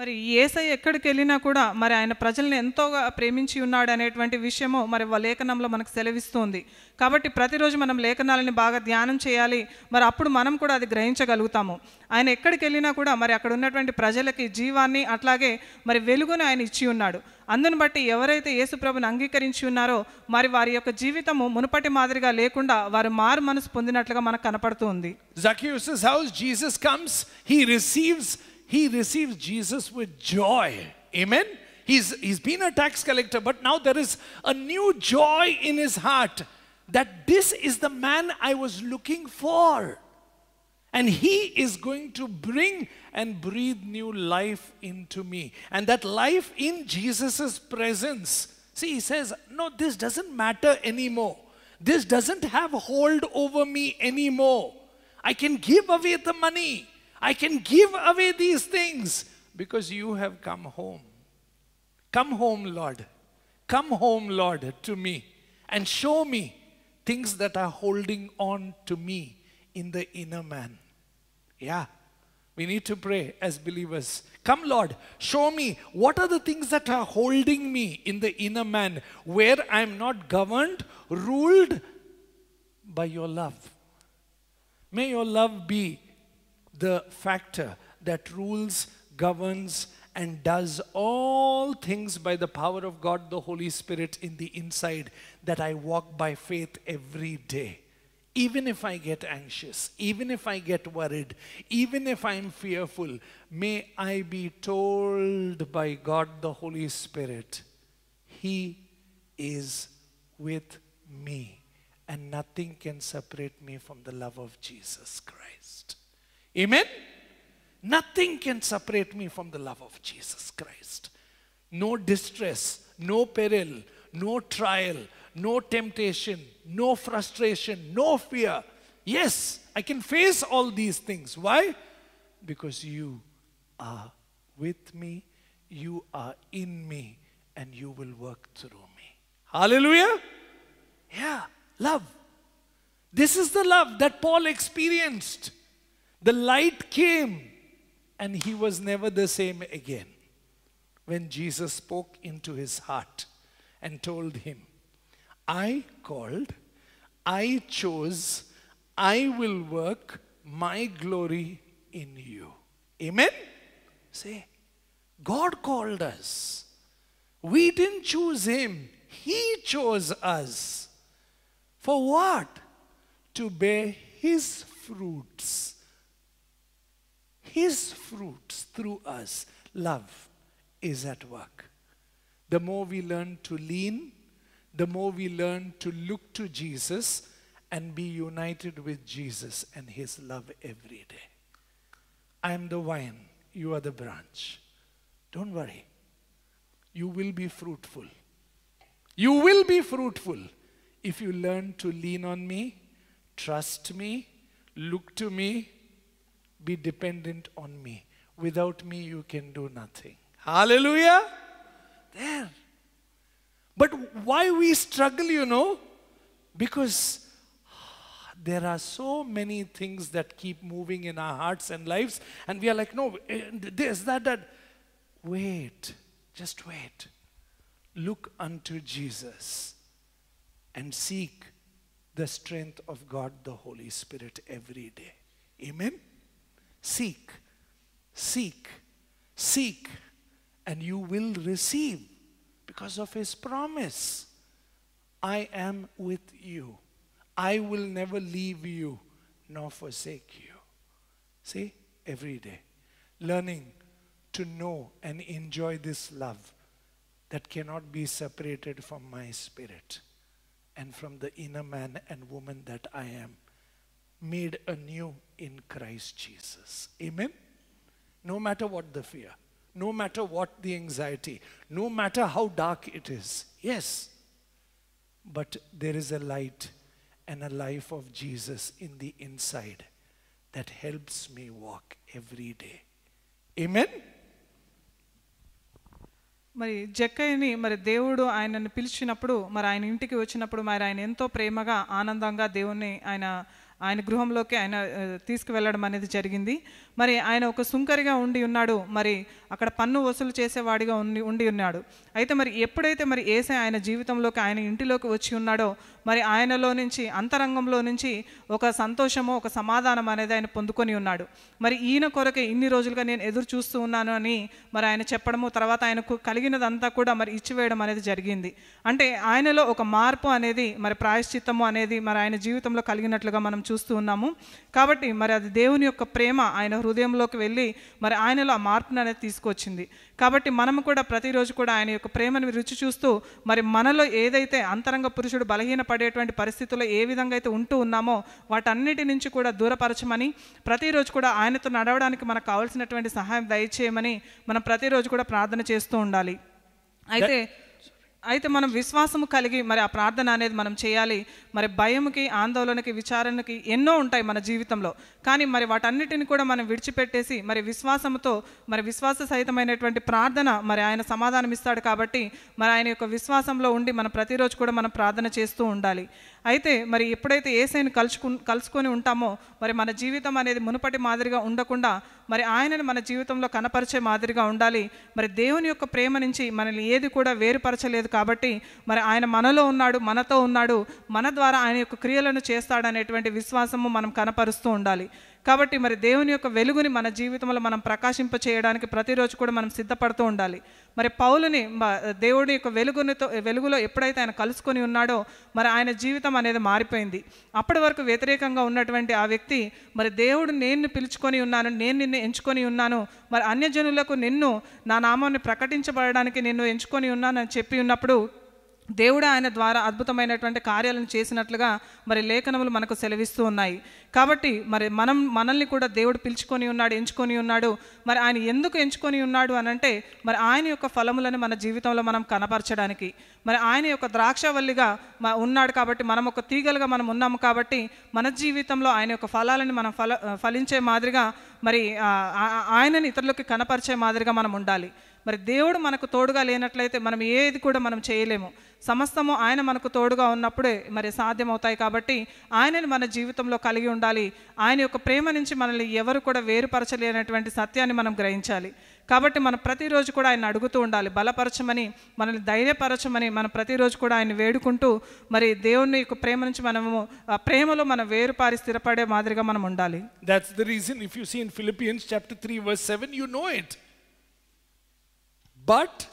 మరి ఏసై ఎక్కడికి వెళ్ళినా కూడా మరి ఆయన ప్రజల్ని ఎంతోగా ప్రేమించి ఉన్నాడు అనేటువంటి విషయము మరి లేఖనంలో మనకు సెలవిస్తుంది కాబట్టి ప్రతిరోజు మనం లేఖనాలని బాగా ధ్యానం చేయాలి మరి అప్పుడు మనం కూడా అది గ్రహించగలుగుతాము ఆయన ఎక్కడికి వెళ్ళినా కూడా మరి అక్కడ ఉన్నటువంటి ప్రజలకి జీవాన్ని అట్లాగే మరి వెలుగును ఆయన ఇచ్చి ఉన్నాడు అందును బట్టి ఎవరైతే యేసుప్రభుని అంగీకరించి ఉన్నారో మరి వారి యొక్క జీవితము మునుపటి మాదిరిగా లేకుండా వారు మారు మనసు పొందినట్లుగా మనకు కనపడుతుంది Zacchaeus' house, Jesus comes, he receives Jesus with joy. Amen. He's, he's been a tax collector, but now there is a new joy in his heart that this is the man I was looking for. And he is going to bring and breathe new life into me. And that life in Jesus' presence. See, he says, No, this doesn't matter anymore. This doesn't have hold over me anymore. I can give away the money. I can give away these things because you have come home. Come home, Lord. Come home, Lord, to me and show me things that are holding on to me in the inner man. Yeah. We need to pray as believers. Come, Lord, show me what are the things that are holding me in the inner man where I'm not governed, ruled by your love. May your love be the factor that rules, governs, and does all things by the power of God, the Holy Spirit in the inside, that I walk by faith every day. Even if I get anxious, even if I get worried, even if I'm fearful, may I be told by God the Holy Spirit, He is with me, and nothing can separate me from the love of Jesus Christ. Amen? Nothing can separate me from the love of Jesus Christ. No distress, no peril, no trial, no temptation, no frustration, no fear. Yes, I can face all these things. Why? Because you are with me, you are in me, and you will work through me. Hallelujah? Yeah, love. This is the love that Paul experienced. The light came and he was never the same again. When Jesus spoke into his heart and told him, I called, I chose, I will work my glory in you. Amen? Say, God called us. We didn't choose him, he chose us. For what? To bear his fruits. His fruits through us, love is at work. The more we learn to lean, the more we learn to look to Jesus and be united with Jesus and His love every day. I am the vine, you are the branch. Don't worry, you will be fruitful. You will be fruitful if you learn to lean on me, trust me, look to me, be dependent on me. Without me, you can do nothing. Hallelujah! There. But why we struggle, you know? Because ah, there are so many things that keep moving in our hearts and lives, and we are like, no, this, that, that. Wait, just wait. Look unto Jesus and seek the strength of God the Holy Spirit every day. Amen. Seek, seek, seek, and you will receive because of His promise. I am with you. I will never leave you nor forsake you. See, every day. Learning to know and enjoy this love that cannot be separated from my spirit and from the inner man and woman that I am made anew in Christ Jesus. Amen? No matter what the fear, no matter what the anxiety, no matter how dark it is. Yes. But there is a light and a life of Jesus in the inside that helps me walk every day. Amen? మరి జక్కయ్యని మరి దేవుడు ఆయనను పిలిచినప్పుడు మరి ఆయన ఇంటికి వచ్చినప్పుడు మరి ఆయన ఎంతో ప్రేమగా ఆనందంగా దేవుణ్ణి ఆయన ఆయన గృహంలోకి ఆయన తీసుకువెళ్ళడం అనేది జరిగింది మరి ఆయన ఒక సుంకరిగా ఉండి ఉన్నాడు మరి అక్కడ పన్ను వసూలు చేసేవాడిగా ఉండి ఉండి ఉన్నాడు అయితే మరి ఎప్పుడైతే మరి ఏసై ఆయన జీవితంలోకి ఆయన ఇంటిలోకి వచ్చి ఉన్నాడో మరి ఆయనలో నుంచి అంతరంగంలో నుంచి ఒక సంతోషము ఒక సమాధానం అనేది ఆయన పొందుకొని ఉన్నాడు మరి ఈయన కొరకే ఇన్ని రోజులుగా నేను ఎదురు చూస్తూ ఉన్నాను అని మరి ఆయన చెప్పడము తర్వాత ఆయనకు కలిగినదంతా కూడా మరి ఇచ్చివేయడం అనేది జరిగింది అంటే ఆయనలో ఒక మార్పు అనేది మరి ప్రాయశ్చిత్తము అనేది మరి ఆయన జీవితంలో కలిగినట్లుగా మనం చూస్తూ ఉన్నాము కాబట్టి మరి అది దేవుని యొక్క ప్రేమ ఆయన హృదయంలోకి వెళ్ళి మరి ఆయనలో ఆ మార్పును అనేది తీసుకొచ్చింది కాబట్టి మనము కూడా ప్రతిరోజు కూడా ఆయన యొక్క ప్రేమను రుచి చూస్తూ మరి మనలో ఏదైతే అంతరంగ పురుషుడు బలహీన పడేటువంటి పరిస్థితుల్లో ఏ విధంగా అయితే ఉంటూ ఉన్నామో వాటన్నిటి నుంచి కూడా దూరపరచమని ప్రతిరోజు కూడా ఆయనతో నడవడానికి మనకు కావాల్సినటువంటి సహాయం దయచేయమని మనం ప్రతిరోజు కూడా ప్రార్థన చేస్తూ ఉండాలి అయితే అయితే మనం విశ్వాసము కలిగి మరి ఆ ప్రార్థన అనేది మనం చేయాలి మరి భయముకి ఆందోళనకి విచారణకి ఎన్నో ఉంటాయి మన జీవితంలో కానీ మరి వాటన్నిటిని కూడా మనం విడిచిపెట్టేసి మరి విశ్వాసంతో మరి విశ్వాస సహితమైనటువంటి ప్రార్థన మరి ఆయన సమాధానం ఇస్తాడు కాబట్టి మరి ఆయన యొక్క విశ్వాసంలో ఉండి మనం ప్రతిరోజు కూడా మనం ప్రార్థన చేస్తూ ఉండాలి అయితే మరి ఎప్పుడైతే ఏసైని కలుసుకు కలుసుకొని ఉంటామో మరి మన జీవితం అనేది మునుపటి మాదిరిగా ఉండకుండా మరి ఆయనని మన జీవితంలో కనపరిచే మాదిరిగా ఉండాలి మరి దేవుని యొక్క ప్రేమ నుంచి మనల్ని ఏది కూడా వేరుపరచలేదు కాబట్టి మరి ఆయన మనలో ఉన్నాడు మనతో ఉన్నాడు మన ద్వారా ఆయన యొక్క క్రియలను చేస్తాడనేటువంటి విశ్వాసము మనం కనపరుస్తూ ఉండాలి కాబట్టి మరి దేవుని యొక్క వెలుగుని మన జీవితంలో మనం ప్రకాశింప చేయడానికి ప్రతిరోజు కూడా మనం సిద్ధపడుతూ ఉండాలి మరి పౌలుని దేవుడి యొక్క వెలుగునితో వెలుగులో ఎప్పుడైతే ఆయన కలుసుకొని ఉన్నాడో మరి ఆయన జీవితం అనేది మారిపోయింది అప్పటి వరకు వ్యతిరేకంగా ఉన్నటువంటి ఆ వ్యక్తి మరి దేవుడు నేను పిలుచుకొని ఉన్నాను నేను నిన్ను ఎంచుకొని ఉన్నాను మరి అన్యజనులకు నిన్ను నా నామాన్ని ప్రకటించబడడానికి నిన్ను ఎంచుకొని ఉన్నానని చెప్పి ఉన్నప్పుడు దేవుడు ఆయన ద్వారా అద్భుతమైనటువంటి కార్యాలను చేసినట్లుగా మరి లేఖనములు మనకు సెలవిస్తూ ఉన్నాయి కాబట్టి మరి మనం మనల్ని కూడా దేవుడు పిలుచుకొని ఉన్నాడు ఎంచుకొని ఉన్నాడు మరి ఆయన ఎందుకు ఎంచుకొని ఉన్నాడు అనంటే మరి ఆయన యొక్క ఫలములను మన జీవితంలో మనం కనపరచడానికి మరి ఆయన యొక్క ద్రాక్షవల్లిగా ఉన్నాడు కాబట్టి మనం ఒక తీగలుగా మనం ఉన్నాము కాబట్టి మన జీవితంలో ఆయన యొక్క ఫలాలను మనం ఫల ఫలించే మాదిరిగా మరి ఆయనని ఇతరులకి కనపరిచే మాదిరిగా మనం ఉండాలి మరి దేవుడు మనకు తోడుగా లేనట్లయితే మనం ఏది కూడా మనం చేయలేము సమస్తము ఆయన మనకు తోడుగా ఉన్నప్పుడే మరి సాధ్యమవుతాయి కాబట్టి ఆయనను మన జీవితంలో కలిగి ఉండాలి ఆయన యొక్క ప్రేమ నుంచి మనల్ని ఎవరు కూడా వేరుపరచలేనటువంటి సత్యాన్ని మనం గ్రహించాలి కాబట్టి మనం ప్రతిరోజు కూడా ఆయన అడుగుతూ ఉండాలి బలపరచమని మనల్ని ధైర్యపరచమని మనం ప్రతిరోజు కూడా ఆయన వేడుకుంటూ మరి దేవుని యొక్క ప్రేమ నుంచి మనము ఆ ప్రేమలో మనం వేరుపారి స్థిరపడే మాదిరిగా మనం ఉండాలి that's the reason if you see in Philippians chapter 3 verse 7 you know it But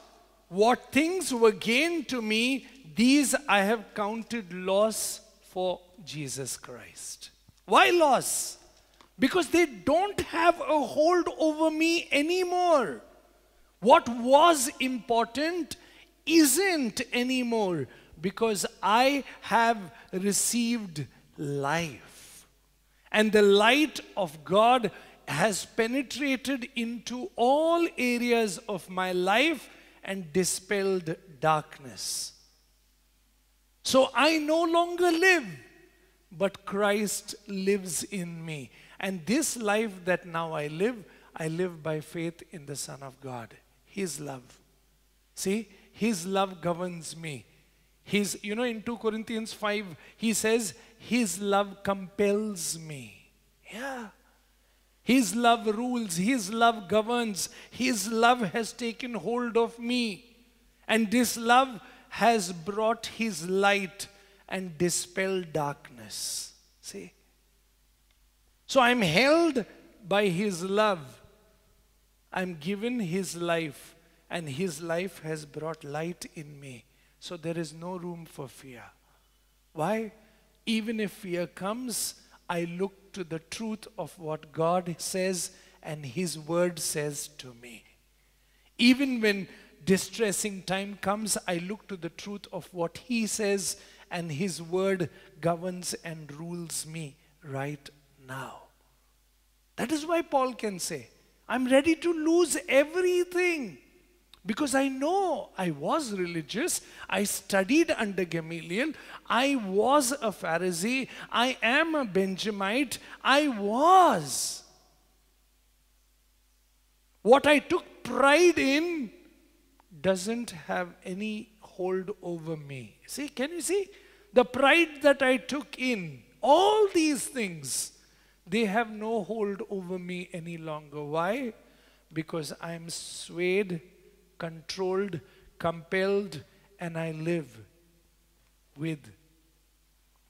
what things were gained to me, these I have counted loss for Jesus Christ. Why loss? Because they don't have a hold over me anymore. What was important isn't anymore because I have received life. And the light of God has penetrated into all areas of my life and dispelled darkness. So I no longer live, but Christ lives in me. And this life that now I live, I live by faith in the Son of God, His love. See, His love governs me. His, you know, in 2 Corinthians 5, he says, His love compels me. Yeah. His love rules, His love governs, His love has taken hold of me. And this love has brought His light and dispelled darkness. See? So I'm held by His love. I'm given His life, and His life has brought light in me. So there is no room for fear. Why? Even if fear comes, I look to the truth of what God says and His word says to me. Even when distressing time comes, I look to the truth of what He says and His word governs and rules me right now. That is why Paul can say, I'm ready to lose everything because I know I was religious, I studied under Gamaliel, I was a Pharisee, I am a Benjamite, I was. What I took pride in doesn't have any hold over me. See, can you see? The pride that I took in, all these things, they have no hold over me any longer. Why? Because I am swayed controlled, compelled, and I live with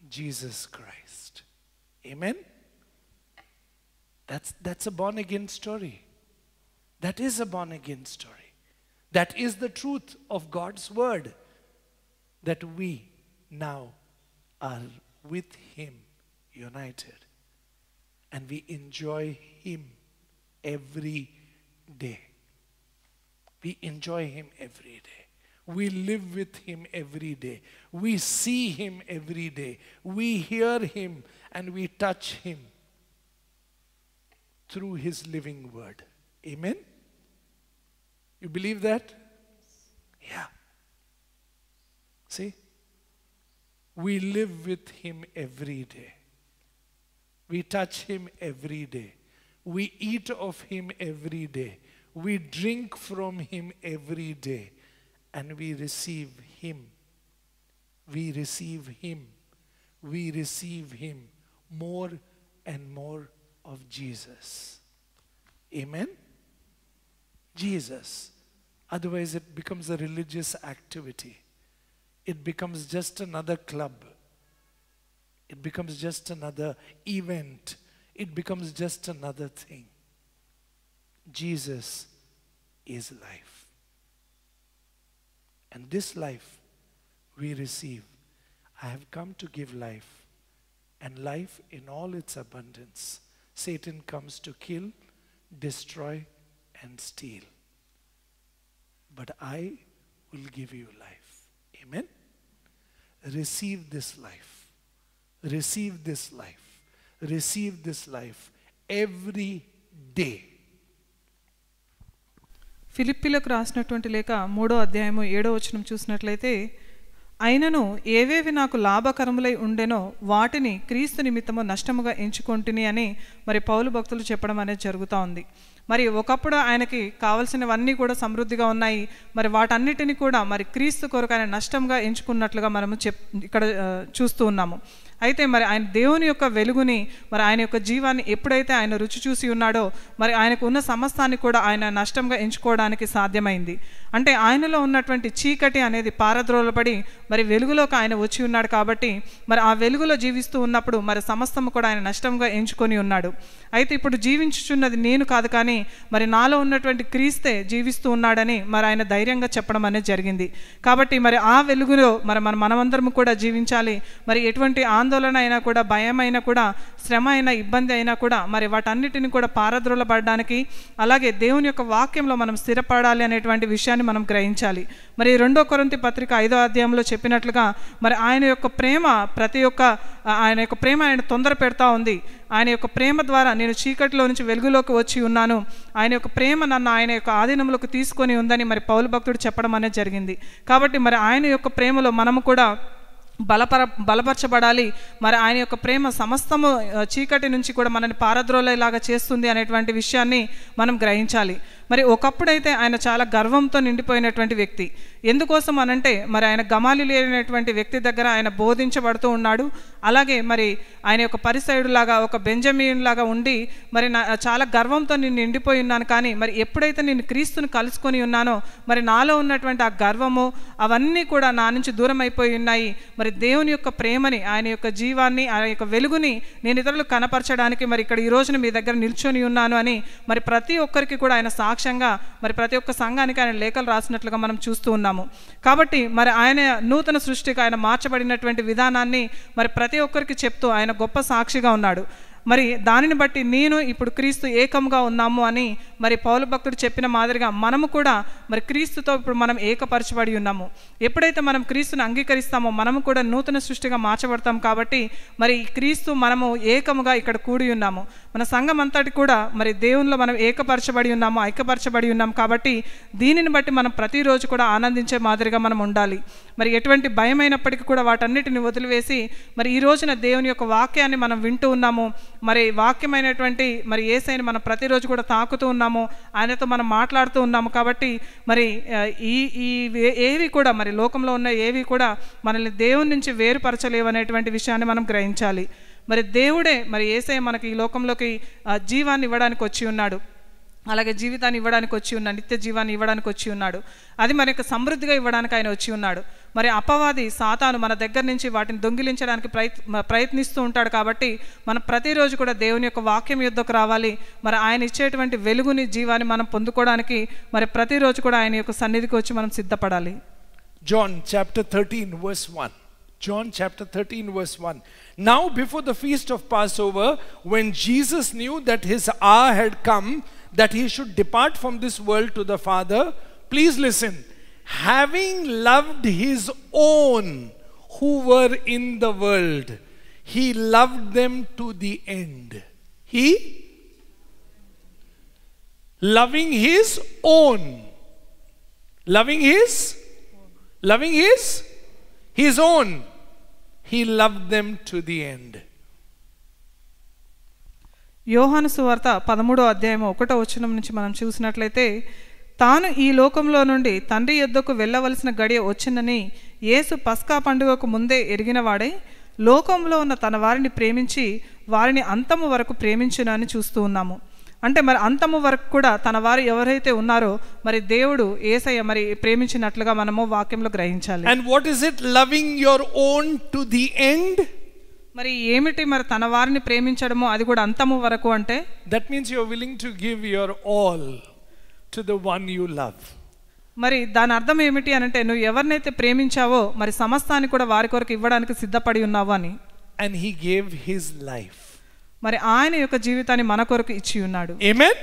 Jesus Christ. Amen? That's, that's a born again story. That is a born again story. That is the truth of God's word that we now are with Him united and we enjoy Him every day. We enjoy Him every day. We live with Him every day. We see Him every day. We hear Him and we touch Him through His living word. Amen? You believe that? Yeah. See? We live with Him every day. We touch Him every day. We eat of Him every day. We drink from Him every day and we receive Him. We receive Him. We receive Him more and more of Jesus. Amen? Jesus. Otherwise, it becomes a religious activity. It becomes just another club. It becomes just another event. It becomes just another thing. Jesus is life. And this life we receive. I have come to give life, and life in all its abundance. Satan comes to kill, destroy, and steal. But I will give you life. Amen? Receive this life. Receive this life. Receive this life every day ఫిలిప్పీలకు రాసినటువంటి లేక మూడో అధ్యాయము ఏడో వచనం చూసినట్లయితే అయినను ఏవేవి నాకు లాభకరములై ఉండెనో వాటిని క్రీస్తు నిమిత్తము నష్టముగా ఎంచుకొంటిని అని మరి పౌలు భక్తులు చెప్పడం అనేది జరుగుతూ ఉంది మరి ఒకప్పుడు ఆయనకి కావలసినవన్నీ కూడా సమృద్ధిగా ఉన్నాయి మరి వాటన్నిటిని కూడా మరి క్రీస్తు కొరకు ఆయన నష్టంగా ఎంచుకున్నట్లుగా మనము చెప్ ఇక్కడ చూస్తూ ఉన్నాము అయితే మరి ఆయన దేవుని యొక్క వెలుగుని మరి ఆయన యొక్క జీవాన్ని ఎప్పుడైతే ఆయన రుచి చూసి ఉన్నాడో మరి ఆయనకు ఉన్న సమస్తాన్ని కూడా ఆయన నష్టంగా ఎంచుకోవడానికి సాధ్యమైంది అంటే ఆయనలో ఉన్నటువంటి చీకటి అనేది పారద్రోలబడి మరి వెలుగులోకి ఆయన వచ్చి ఉన్నాడు కాబట్టి మరి ఆ వెలుగులో జీవిస్తూ ఉన్నప్పుడు మరి సమస్తము కూడా ఆయన నష్టంగా ఎంచుకొని ఉన్నాడు అయితే ఇప్పుడు జీవించుచున్నది నేను కాదు కానీ మరి నాలో ఉన్నటువంటి క్రీస్తే జీవిస్తూ ఉన్నాడని మరి ఆయన ధైర్యంగా చెప్పడం అనేది జరిగింది కాబట్టి మరి ఆ వెలుగులో మరి మన మనమందరం కూడా జీవించాలి మరి ఎటువంటి ఆందోళన అయినా కూడా భయం అయినా కూడా శ్రమ అయినా ఇబ్బంది అయినా కూడా మరి వాటన్నిటిని కూడా పడడానికి అలాగే దేవుని యొక్క వాక్యంలో మనం స్థిరపడాలి అనేటువంటి విషయాన్ని మనం గ్రహించాలి మరి రెండో కొరంతి పత్రిక ఐదో అధ్యాయంలో చెప్పి చెప్పినట్లుగా మరి ఆయన యొక్క ప్రేమ ప్రతి ఒక్క ఆయన యొక్క ప్రేమ ఆయన తొందర పెడతా ఉంది ఆయన యొక్క ప్రేమ ద్వారా నేను చీకటిలో నుంచి వెలుగులోకి వచ్చి ఉన్నాను ఆయన యొక్క ప్రేమ నన్ను ఆయన యొక్క ఆధీనంలోకి తీసుకొని ఉందని మరి పౌలు భక్తుడు చెప్పడం అనేది జరిగింది కాబట్టి మరి ఆయన యొక్క ప్రేమలో మనము కూడా బలపర బలపరచబడాలి మరి ఆయన యొక్క ప్రేమ సమస్తము చీకటి నుంచి కూడా మనని పారద్రోలేలాగా చేస్తుంది అనేటువంటి విషయాన్ని మనం గ్రహించాలి మరి ఒకప్పుడైతే ఆయన చాలా గర్వంతో నిండిపోయినటువంటి వ్యక్తి ఎందుకోసం అనంటే మరి ఆయన గమాలి లేనటువంటి వ్యక్తి దగ్గర ఆయన బోధించబడుతూ ఉన్నాడు అలాగే మరి ఆయన యొక్క పరిసయుడులాగా ఒక బెంజమీన్ లాగా ఉండి మరి నా చాలా గర్వంతో నేను నిండిపోయి ఉన్నాను కానీ మరి ఎప్పుడైతే నేను క్రీస్తుని కలుసుకొని ఉన్నానో మరి నాలో ఉన్నటువంటి ఆ గర్వము అవన్నీ కూడా నా నుంచి దూరం అయిపోయి ఉన్నాయి మరి దేవుని యొక్క ప్రేమని ఆయన యొక్క జీవాన్ని ఆయన యొక్క వెలుగుని నేను ఇతరులు కనపరచడానికి మరి ఇక్కడ ఈ రోజున మీ దగ్గర నిల్చొని ఉన్నాను అని మరి ప్రతి ఒక్కరికి కూడా ఆయన సాక్షి సాక్ష్యంగా మరి ప్రతి ఒక్క సంఘానికి ఆయన లేఖలు రాసినట్లుగా మనం చూస్తూ ఉన్నాము కాబట్టి మరి ఆయన నూతన సృష్టికి ఆయన మార్చబడినటువంటి విధానాన్ని మరి ప్రతి ఒక్కరికి చెప్తూ ఆయన గొప్ప సాక్షిగా ఉన్నాడు మరి దానిని బట్టి నేను ఇప్పుడు క్రీస్తు ఏకంగా ఉన్నాము అని మరి పౌలు భక్తుడు చెప్పిన మాదిరిగా మనము కూడా మరి క్రీస్తుతో ఇప్పుడు మనం ఏకపరచబడి ఉన్నాము ఎప్పుడైతే మనం క్రీస్తుని అంగీకరిస్తామో మనము కూడా నూతన సృష్టిగా మార్చబడతాం కాబట్టి మరి క్రీస్తు మనము ఏకముగా ఇక్కడ కూడి ఉన్నాము మన సంఘం అంతటి కూడా మరి దేవునిలో మనం ఏకపరచబడి ఉన్నాము ఐక్యపరచబడి ఉన్నాం కాబట్టి దీనిని బట్టి మనం ప్రతిరోజు కూడా ఆనందించే మాదిరిగా మనం ఉండాలి మరి ఎటువంటి భయమైనప్పటికీ కూడా వాటన్నిటిని వదిలివేసి మరి ఈ రోజున దేవుని యొక్క వాక్యాన్ని మనం వింటూ ఉన్నాము మరి వాక్యమైనటువంటి మరి ఏసైని మనం ప్రతిరోజు కూడా తాకుతూ ఉన్నాము ఆయనతో మనం మాట్లాడుతూ ఉన్నాము కాబట్టి మరి ఈ ఈ ఏవి కూడా మరి లోకంలో ఉన్న ఏవి కూడా మనల్ని దేవుని నుంచి వేరుపరచలేవు అనేటువంటి విషయాన్ని మనం గ్రహించాలి మరి దేవుడే మరి ఏసే మనకి ఈ లోకంలోకి జీవాన్ని ఇవ్వడానికి వచ్చి ఉన్నాడు అలాగే జీవితాన్ని ఇవ్వడానికి వచ్చి ఉన్నాడు నిత్య జీవాన్ని ఇవ్వడానికి వచ్చి ఉన్నాడు అది మనకు సమృద్ధిగా ఇవ్వడానికి ఆయన వచ్చి ఉన్నాడు మరి అపవాది సాతాను మన దగ్గర నుంచి వాటిని దొంగిలించడానికి ప్రయత్నిస్తూ ఉంటాడు కాబట్టి మనం ప్రతిరోజు కూడా దేవుని యొక్క వాక్యం యుద్ధకు రావాలి మరి ఆయన ఇచ్చేటువంటి వెలుగుని జీవాన్ని మనం పొందుకోవడానికి మరి ప్రతిరోజు కూడా ఆయన యొక్క సన్నిధికి వచ్చి మనం సిద్ధపడాలి John chapter thirteen verse one John chapter 13, verse 1. Now, before the feast of Passover, when Jesus knew that his hour had come, that he should depart from this world to the Father, please listen. Having loved his own who were in the world, he loved them to the end. He loving his own. Loving his? Loving his? His own he love them to the end యోహాను సువార్త పదమూడో అధ్యాయం ఒకటో వచనం నుంచి మనం చూసినట్లయితే తాను ఈ లోకంలో నుండి తండ్రి యుద్ధకు వెళ్ళవలసిన గడియ వచ్చిందని యేసు పస్కా పండుగకు ముందే ఎరిగినవాడై లోకంలో ఉన్న తన వారిని ప్రేమించి వారిని అంతము వరకు ప్రేమించునని చూస్తూ ఉన్నాము అంటే మరి అంతము వరకు కూడా తన వారు ఎవరైతే ఉన్నారో మరి దేవుడు ఏసయ్య మరి ప్రేమించినట్లుగా మనము వాక్యంలో గ్రహించాలి and what is it loving your own to the end మరి ఏమిటి మరి తన వారిని ప్రేమించడము అది కూడా అంతము వరకు అంటే that means your willing to give your all to the one you love మరి దాని అర్థం ఏమిటి అని అంటే నువ్వు ఎవరినైతే ప్రేమించావో మరి సమస్తాన్ని కూడా వారి కొరకు ఇవ్వడానికి సిద్ధపడి ఉన్నావు అని and he gave his life మరి ఆయన యొక్క జీవితాన్ని మన కొరకు ఇచ్చి ఉన్నాడు amen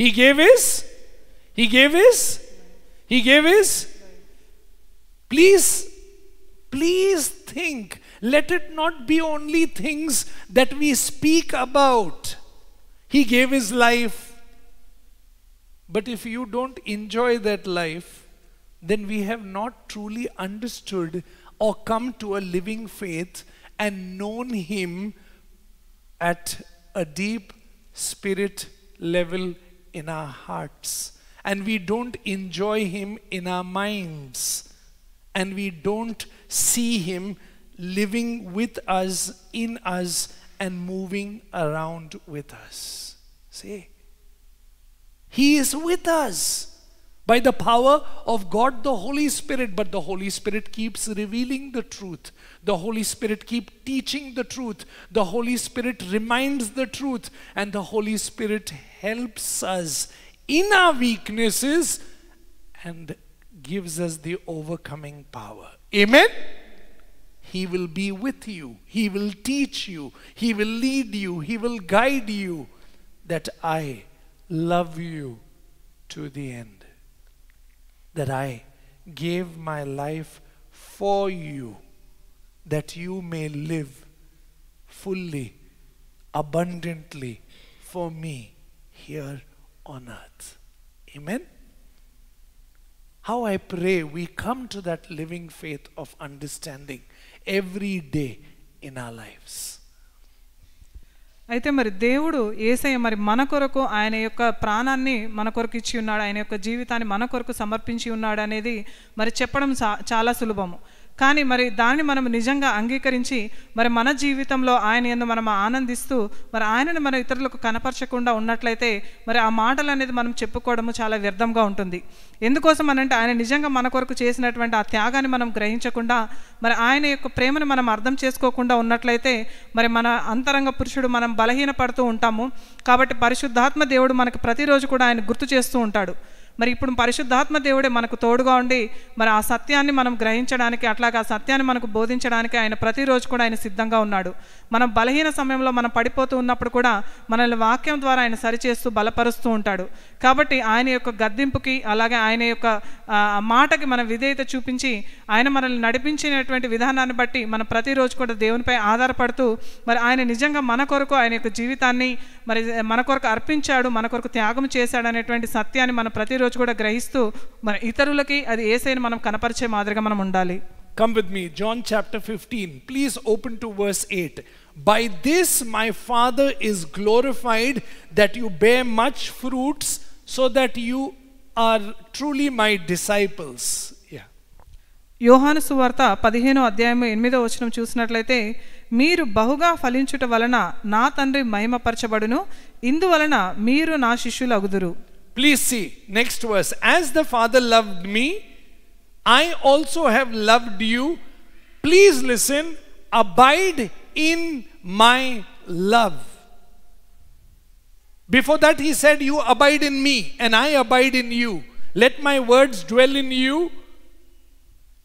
he gave his he gave his he gave his please please think let it not be only things that we speak about he gave his life but if you don't enjoy that life then we have not truly understood or come to a living faith and known Him at a deep spirit level in our hearts. And we don't enjoy Him in our minds. And we don't see Him living with us, in us, and moving around with us. See? He is with us by the power of God the Holy Spirit, but the Holy Spirit keeps revealing the truth. The Holy Spirit keep teaching the truth. The Holy Spirit reminds the truth. And the Holy Spirit helps us in our weaknesses and gives us the overcoming power. Amen? He will be with you. He will teach you. He will lead you. He will guide you that I love you to the end. That I gave my life for you that you may live fully, abundantly for me here on earth. Amen? How I pray we come to that living faith of understanding every day in our lives. అయితే మరి దేవుడు ఏసయ్య మరి మన కొరకు ఆయన యొక్క ప్రాణాన్ని మన కొరకు ఇచ్చి ఉన్నాడు ఆయన యొక్క జీవితాన్ని మన కొరకు సమర్పించి ఉన్నాడు అనేది మరి చెప్పడం చాలా సులభము కానీ మరి దాన్ని మనం నిజంగా అంగీకరించి మరి మన జీవితంలో ఆయన ఎందు మనం ఆనందిస్తూ మరి ఆయనను మనం ఇతరులకు కనపరచకుండా ఉన్నట్లయితే మరి ఆ మాటలు అనేది మనం చెప్పుకోవడము చాలా వ్యర్థంగా ఉంటుంది ఎందుకోసం అనంటే ఆయన నిజంగా మన కొరకు చేసినటువంటి ఆ త్యాగాన్ని మనం గ్రహించకుండా మరి ఆయన యొక్క ప్రేమను మనం అర్థం చేసుకోకుండా ఉన్నట్లయితే మరి మన అంతరంగ పురుషుడు మనం బలహీనపడుతూ ఉంటాము కాబట్టి పరిశుద్ధాత్మ దేవుడు మనకు ప్రతిరోజు కూడా ఆయన గుర్తు చేస్తూ ఉంటాడు మరి ఇప్పుడు పరిశుద్ధాత్మ దేవుడే మనకు తోడుగా ఉండి మరి ఆ సత్యాన్ని మనం గ్రహించడానికి అట్లాగే ఆ సత్యాన్ని మనకు బోధించడానికి ఆయన ప్రతిరోజు కూడా ఆయన సిద్ధంగా ఉన్నాడు మనం బలహీన సమయంలో మనం పడిపోతూ ఉన్నప్పుడు కూడా మనల్ని వాక్యం ద్వారా ఆయన సరిచేస్తూ బలపరుస్తూ ఉంటాడు కాబట్టి ఆయన యొక్క గద్దింపుకి అలాగే ఆయన యొక్క మాటకి మనం విధేయత చూపించి ఆయన మనల్ని నడిపించినటువంటి విధానాన్ని బట్టి మనం ప్రతిరోజు కూడా దేవునిపై ఆధారపడుతూ మరి ఆయన నిజంగా మన కొరకు ఆయన యొక్క జీవితాన్ని మరి మన కొరకు అర్పించాడు మన కొరకు త్యాగం చేశాడు అనేటువంటి సత్యాన్ని మనం ప్రతి ప్రతిరోజు కూడా గ్రహిస్తూ మన ఇతరులకి అది ఏ సైన్ మనం కనపరిచే మాదిరిగా మనం ఉండాలి come with me John chapter fifteen please open to verse eight by this my Father is glorified that you bear much fruits so that you are truly my disciples యోహాను సువార్త పదిహేనో అధ్యాయం ఎనిమిదో వచనం చూసినట్లయితే మీరు బహుగా ఫలించుట వలన నా తండ్రి మహిమపరచబడును ఇందువలన మీరు నా శిష్యులు అగుదురు Please see, next verse. As the Father loved me, I also have loved you. Please listen, abide in my love. Before that, he said, You abide in me, and I abide in you. Let my words dwell in you.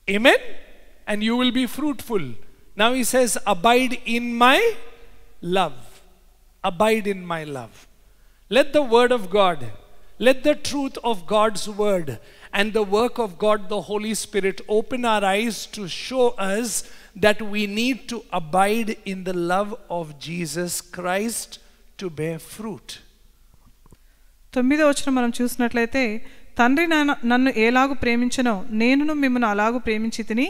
Amen? And you will be fruitful. Now he says, Abide in my love. Abide in my love. Let the word of God let the truth of God's word and the work of God the Holy Spirit open our eyes to show us that we need to abide in the love of Jesus Christ to bear fruit. తొమ్మిదో వచ్చిన మనం చూసినట్లయితే తండ్రి నన్ను ఎలాగు ప్రేమించనో నేనును మిమ్మల్ని అలాగూ ప్రేమించి తిని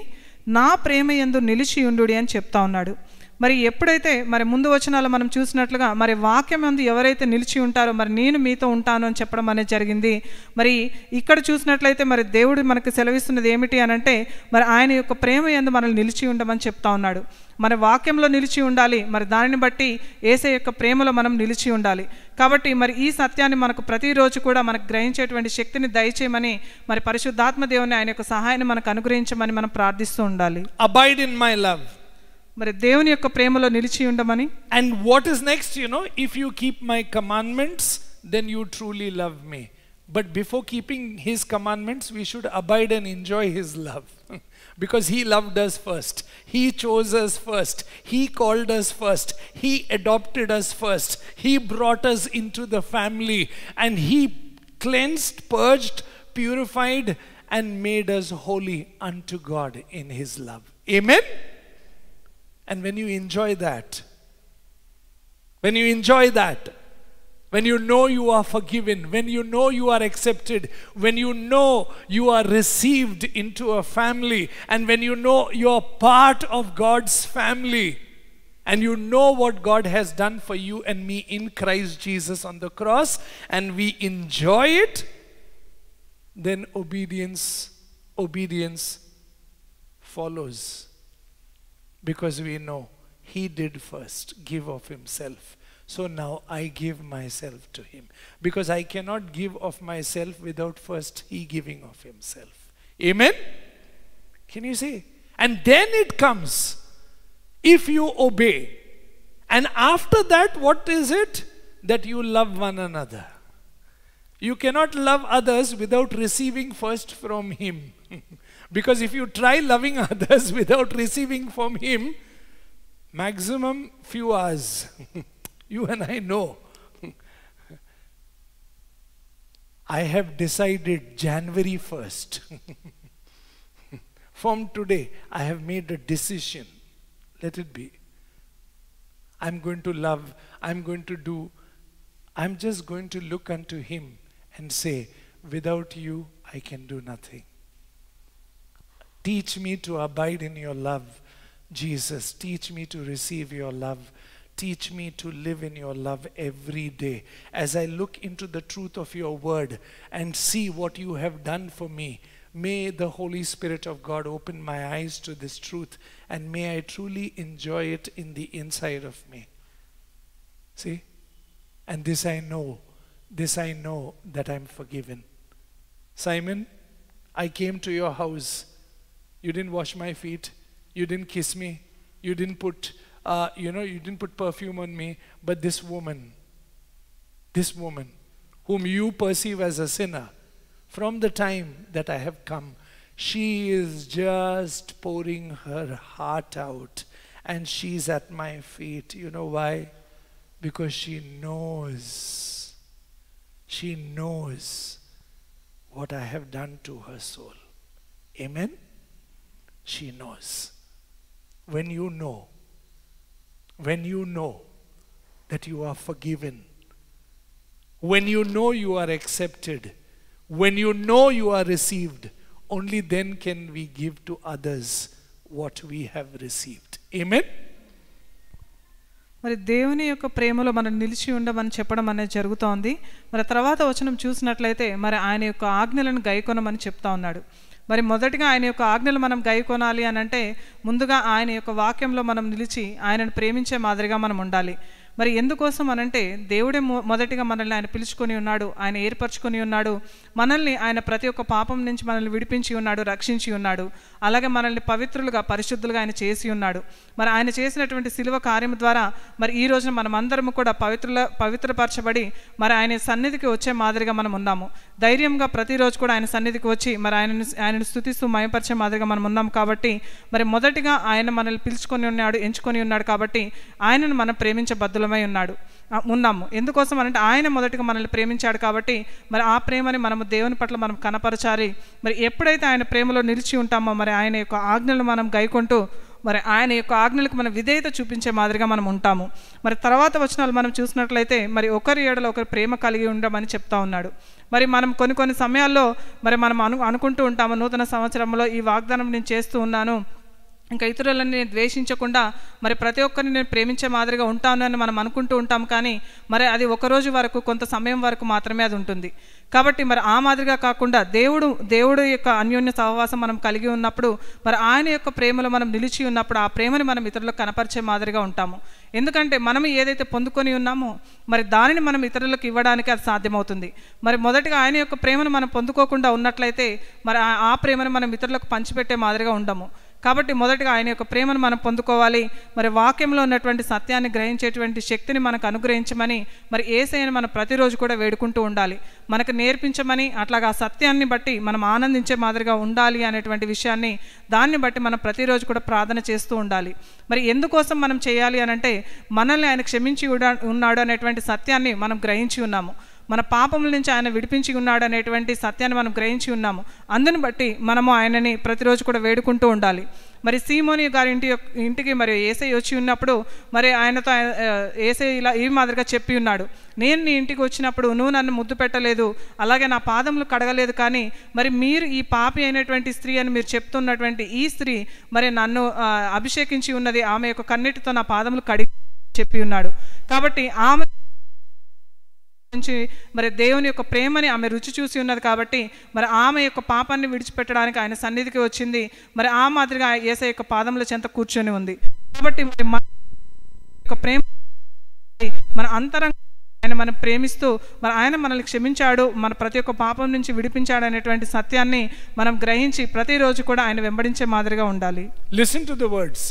నా ప్రేమ ఎందు నిలిచి ఉండు అని చెప్తా ఉన్నాడు మరి ఎప్పుడైతే మరి ముందు వచనాలు మనం చూసినట్లుగా మరి వాక్యం అందు ఎవరైతే నిలిచి ఉంటారో మరి నేను మీతో ఉంటాను అని చెప్పడం అనేది జరిగింది మరి ఇక్కడ చూసినట్లయితే మరి దేవుడు మనకు సెలవిస్తున్నది ఏమిటి అని అంటే మరి ఆయన యొక్క ప్రేమ ఎందు మనల్ని నిలిచి ఉండమని చెప్తా ఉన్నాడు మన వాక్యంలో నిలిచి ఉండాలి మరి దానిని బట్టి ఏసే యొక్క ప్రేమలో మనం నిలిచి ఉండాలి కాబట్టి మరి ఈ సత్యాన్ని మనకు ప్రతిరోజు కూడా మనకు గ్రహించేటువంటి శక్తిని దయచేయమని మరి పరిశుద్ధాత్మ దేవుని ఆయన యొక్క సహాయాన్ని మనకు అనుగ్రహించమని మనం ప్రార్థిస్తూ ఉండాలి abide in my love And what is next? You know, if you keep my commandments, then you truly love me. But before keeping his commandments, we should abide and enjoy his love, because he loved us first he chose us first he called us first he adopted us first he brought us into the family and he cleansed purged purified and made us holy unto god in his love amen and when you enjoy that, when you enjoy that, when you know you are forgiven, when you know you are accepted, when you know you are received into a family, and when you know you are part of God's family, and you know what God has done for you and me in Christ Jesus on the cross, and we enjoy it, then obedience, obedience follows because we know he did first give of himself. So now I give myself to him because I cannot give of myself without first he giving of himself. Amen? Can you see? And then it comes if you obey. And after that, what is it? That you love one another. You cannot love others without receiving first from him. Because if you try loving others without receiving from Him, maximum few hours. you and I know. I have decided January 1st. From today, I have made a decision. Let it be. I'm going to love, I'm going to do, I'm just going to look unto Him and say, Without you, I can do nothing. Teach me to abide in your love, Jesus. Teach me to receive your love. Teach me to live in your love every day. As I look into the truth of your word and see what you have done for me, may the Holy Spirit of God open my eyes to this truth and may I truly enjoy it in the inside of me. See? And this I know, this I know that I'm forgiven. Simon, I came to your house you didn't wash my feet. You didn't kiss me. You didn't put, uh, you know, you didn't put perfume on me. But this woman, this woman, whom you perceive as a sinner, from the time that I have come, she is just pouring her heart out and she's at my feet. You know why? Because she knows, she knows what I have done to her soul. Amen? she knows. When you know, when you know that you are forgiven, when you know you are accepted, when you know you are received, only then can we give to others what we have received. Amen? మరి దేవుని యొక్క ప్రేమలో మనం నిలిచి ఉండమని చెప్పడం అనేది జరుగుతోంది మరి తర్వాత వచనం చూసినట్లయితే మరి ఆయన యొక్క ఆజ్ఞలను గైకొనమని చెప్తా ఉన్నాడు మరి మొదటిగా ఆయన యొక్క ఆజ్ఞలు మనం గైకొనాలి అని అంటే ముందుగా ఆయన యొక్క వాక్యంలో మనం నిలిచి ఆయనను ప్రేమించే మాదిరిగా మనం ఉండాలి మరి ఎందుకోసం అనంటే దేవుడే మొదటిగా మనల్ని ఆయన పిలుచుకొని ఉన్నాడు ఆయన ఏర్పరచుకొని ఉన్నాడు మనల్ని ఆయన ప్రతి ఒక్క పాపం నుంచి మనల్ని విడిపించి ఉన్నాడు రక్షించి ఉన్నాడు అలాగే మనల్ని పవిత్రులుగా పరిశుద్ధులుగా ఆయన చేసి ఉన్నాడు మరి ఆయన చేసినటువంటి శిలువ కార్యం ద్వారా మరి ఈ రోజున మనం అందరం కూడా పవిత్రుల పవిత్రపరచబడి మరి ఆయన సన్నిధికి వచ్చే మాదిరిగా మనం ఉన్నాము ధైర్యంగా ప్రతిరోజు కూడా ఆయన సన్నిధికి వచ్చి మరి ఆయనను ఆయనను స్థుతిస్తూ మయపరిచే మాదిరిగా మనం ఉన్నాం కాబట్టి మరి మొదటిగా ఆయన మనల్ని పిలుచుకొని ఉన్నాడు ఎంచుకొని ఉన్నాడు కాబట్టి ఆయనను మనం ప్రేమించే బద్దులమై ఉన్నాడు ఉన్నాము ఎందుకోసం అంటే ఆయన మొదటిగా మనల్ని ప్రేమించాడు కాబట్టి మరి ఆ ప్రేమని మనము దేవుని పట్ల మనం కనపరచాలి మరి ఎప్పుడైతే ఆయన ప్రేమలో నిలిచి ఉంటామో మరి ఆయన యొక్క ఆజ్ఞలు మనం గైకొంటూ మరి ఆయన యొక్క ఆజ్ఞలకు మన విధేయత చూపించే మాదిరిగా మనం ఉంటాము మరి తర్వాత వచనాలు మనం చూసినట్లయితే మరి ఒకరి ఏడలో ఒకరు ప్రేమ కలిగి ఉండమని చెప్తా ఉన్నాడు మరి మనం కొన్ని కొన్ని సమయాల్లో మరి మనం అను అనుకుంటూ ఉంటాము నూతన సంవత్సరంలో ఈ వాగ్దానం నేను చేస్తూ ఉన్నాను ఇంకా ఇతరులని నేను ద్వేషించకుండా మరి ప్రతి ఒక్కరిని నేను ప్రేమించే మాదిరిగా ఉంటాను అని మనం అనుకుంటూ ఉంటాం కానీ మరి అది ఒకరోజు వరకు కొంత సమయం వరకు మాత్రమే అది ఉంటుంది కాబట్టి మరి ఆ మాదిరిగా కాకుండా దేవుడు దేవుడు యొక్క అన్యోన్య సహవాసం మనం కలిగి ఉన్నప్పుడు మరి ఆయన యొక్క ప్రేమలో మనం నిలిచి ఉన్నప్పుడు ఆ ప్రేమని మనం ఇతరులకు కనపరిచే మాదిరిగా ఉంటాము ఎందుకంటే మనం ఏదైతే పొందుకొని ఉన్నామో మరి దానిని మనం ఇతరులకు ఇవ్వడానికి అది సాధ్యమవుతుంది మరి మొదటిగా ఆయన యొక్క ప్రేమను మనం పొందుకోకుండా ఉన్నట్లయితే మరి ఆ ప్రేమను మనం ఇతరులకు పంచిపెట్టే మాదిరిగా ఉండము కాబట్టి మొదటగా ఆయన యొక్క ప్రేమను మనం పొందుకోవాలి మరి వాక్యంలో ఉన్నటువంటి సత్యాన్ని గ్రహించేటువంటి శక్తిని మనకు అనుగ్రహించమని మరి ఏసైని మనం ప్రతిరోజు కూడా వేడుకుంటూ ఉండాలి మనకు నేర్పించమని అట్లాగా ఆ సత్యాన్ని బట్టి మనం ఆనందించే మాదిరిగా ఉండాలి అనేటువంటి విషయాన్ని దాన్ని బట్టి మనం ప్రతిరోజు కూడా ప్రార్థన చేస్తూ ఉండాలి మరి ఎందుకోసం మనం చేయాలి అనంటే మనల్ని ఆయన క్షమించి ఉన్నాడు అనేటువంటి సత్యాన్ని మనం గ్రహించి ఉన్నాము మన పాపముల నుంచి ఆయన విడిపించి ఉన్నాడు అనేటువంటి సత్యాన్ని మనం గ్రహించి ఉన్నాము అందును బట్టి మనము ఆయనని ప్రతిరోజు కూడా వేడుకుంటూ ఉండాలి మరి సీమోని గారి ఇంటి ఇంటికి మరి ఏసై వచ్చి ఉన్నప్పుడు మరి ఆయనతో ఏసై ఇలా ఈ మాదిరిగా చెప్పి ఉన్నాడు నేను నీ ఇంటికి వచ్చినప్పుడు నువ్వు నన్ను ముద్దు పెట్టలేదు అలాగే నా పాదములు కడగలేదు కానీ మరి మీరు ఈ పాపి అయినటువంటి స్త్రీ అని మీరు చెప్తున్నటువంటి ఈ స్త్రీ మరి నన్ను అభిషేకించి ఉన్నది ఆమె యొక్క కన్నిటితో నా పాదములు కడిగి చెప్పి ఉన్నాడు కాబట్టి ఆమె నుంచి మరి దేవుని యొక్క ప్రేమని ఆమె రుచి చూసి ఉన్నది కాబట్టి మరి ఆమె యొక్క పాపాన్ని విడిచిపెట్టడానికి ఆయన సన్నిధికి వచ్చింది మరి ఆ మాదిరిగా ఏస యొక్క పాదముల చెంత కూర్చొని ఉంది కాబట్టి మరి మన యొక్క ప్రేమ మన అంతరంగ ఆయన మనం ప్రేమిస్తూ మరి ఆయన మనల్ని క్షమించాడు మన ప్రతి ఒక్క పాపం నుంచి విడిపించాడు అనేటువంటి సత్యాన్ని మనం గ్రహించి ప్రతిరోజు కూడా ఆయన వెంబడించే మాదిరిగా ఉండాలి listen to the words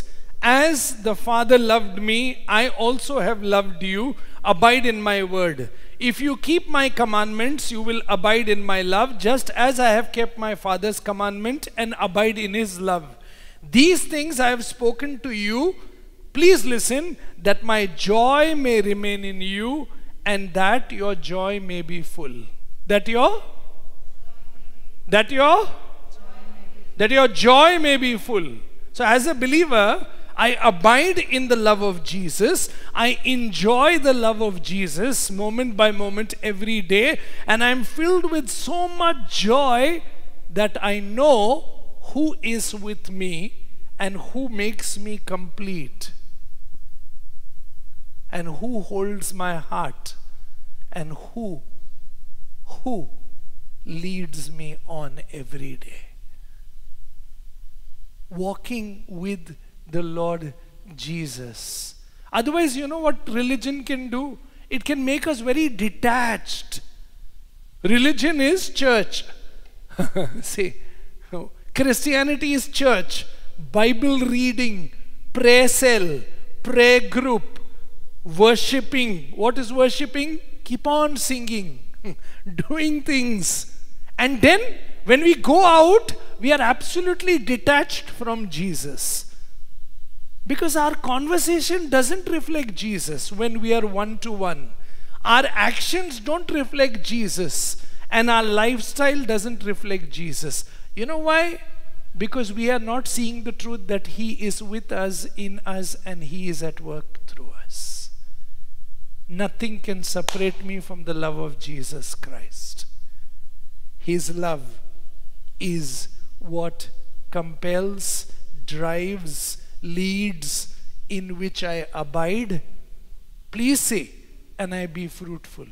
as the Father loved me I also have loved you abide in my word If you keep my commandments, you will abide in my love, just as I have kept my Father's commandment and abide in his love. These things I have spoken to you. Please listen, that my joy may remain in you and that your joy may be full. That your that your that your joy may be full. So as a believer, I abide in the love of Jesus. I enjoy the love of Jesus moment by moment every day. And I'm filled with so much joy that I know who is with me and who makes me complete and who holds my heart and who who leads me on every day walking with the Lord Jesus. Otherwise, you know what religion can do? It can make us very detached. Religion is church. See, Christianity is church, Bible reading, prayer cell, prayer group, worshipping. What is worshipping? Keep on singing, doing things. And then when we go out, we are absolutely detached from Jesus. Because our conversation doesn't reflect Jesus when we are one to one. Our actions don't reflect Jesus, and our lifestyle doesn't reflect Jesus. You know why? Because we are not seeing the truth that He is with us, in us, and He is at work through us. Nothing can separate me from the love of Jesus Christ. His love is what compels, drives, leads in which I abide, please say, and I be fruitful.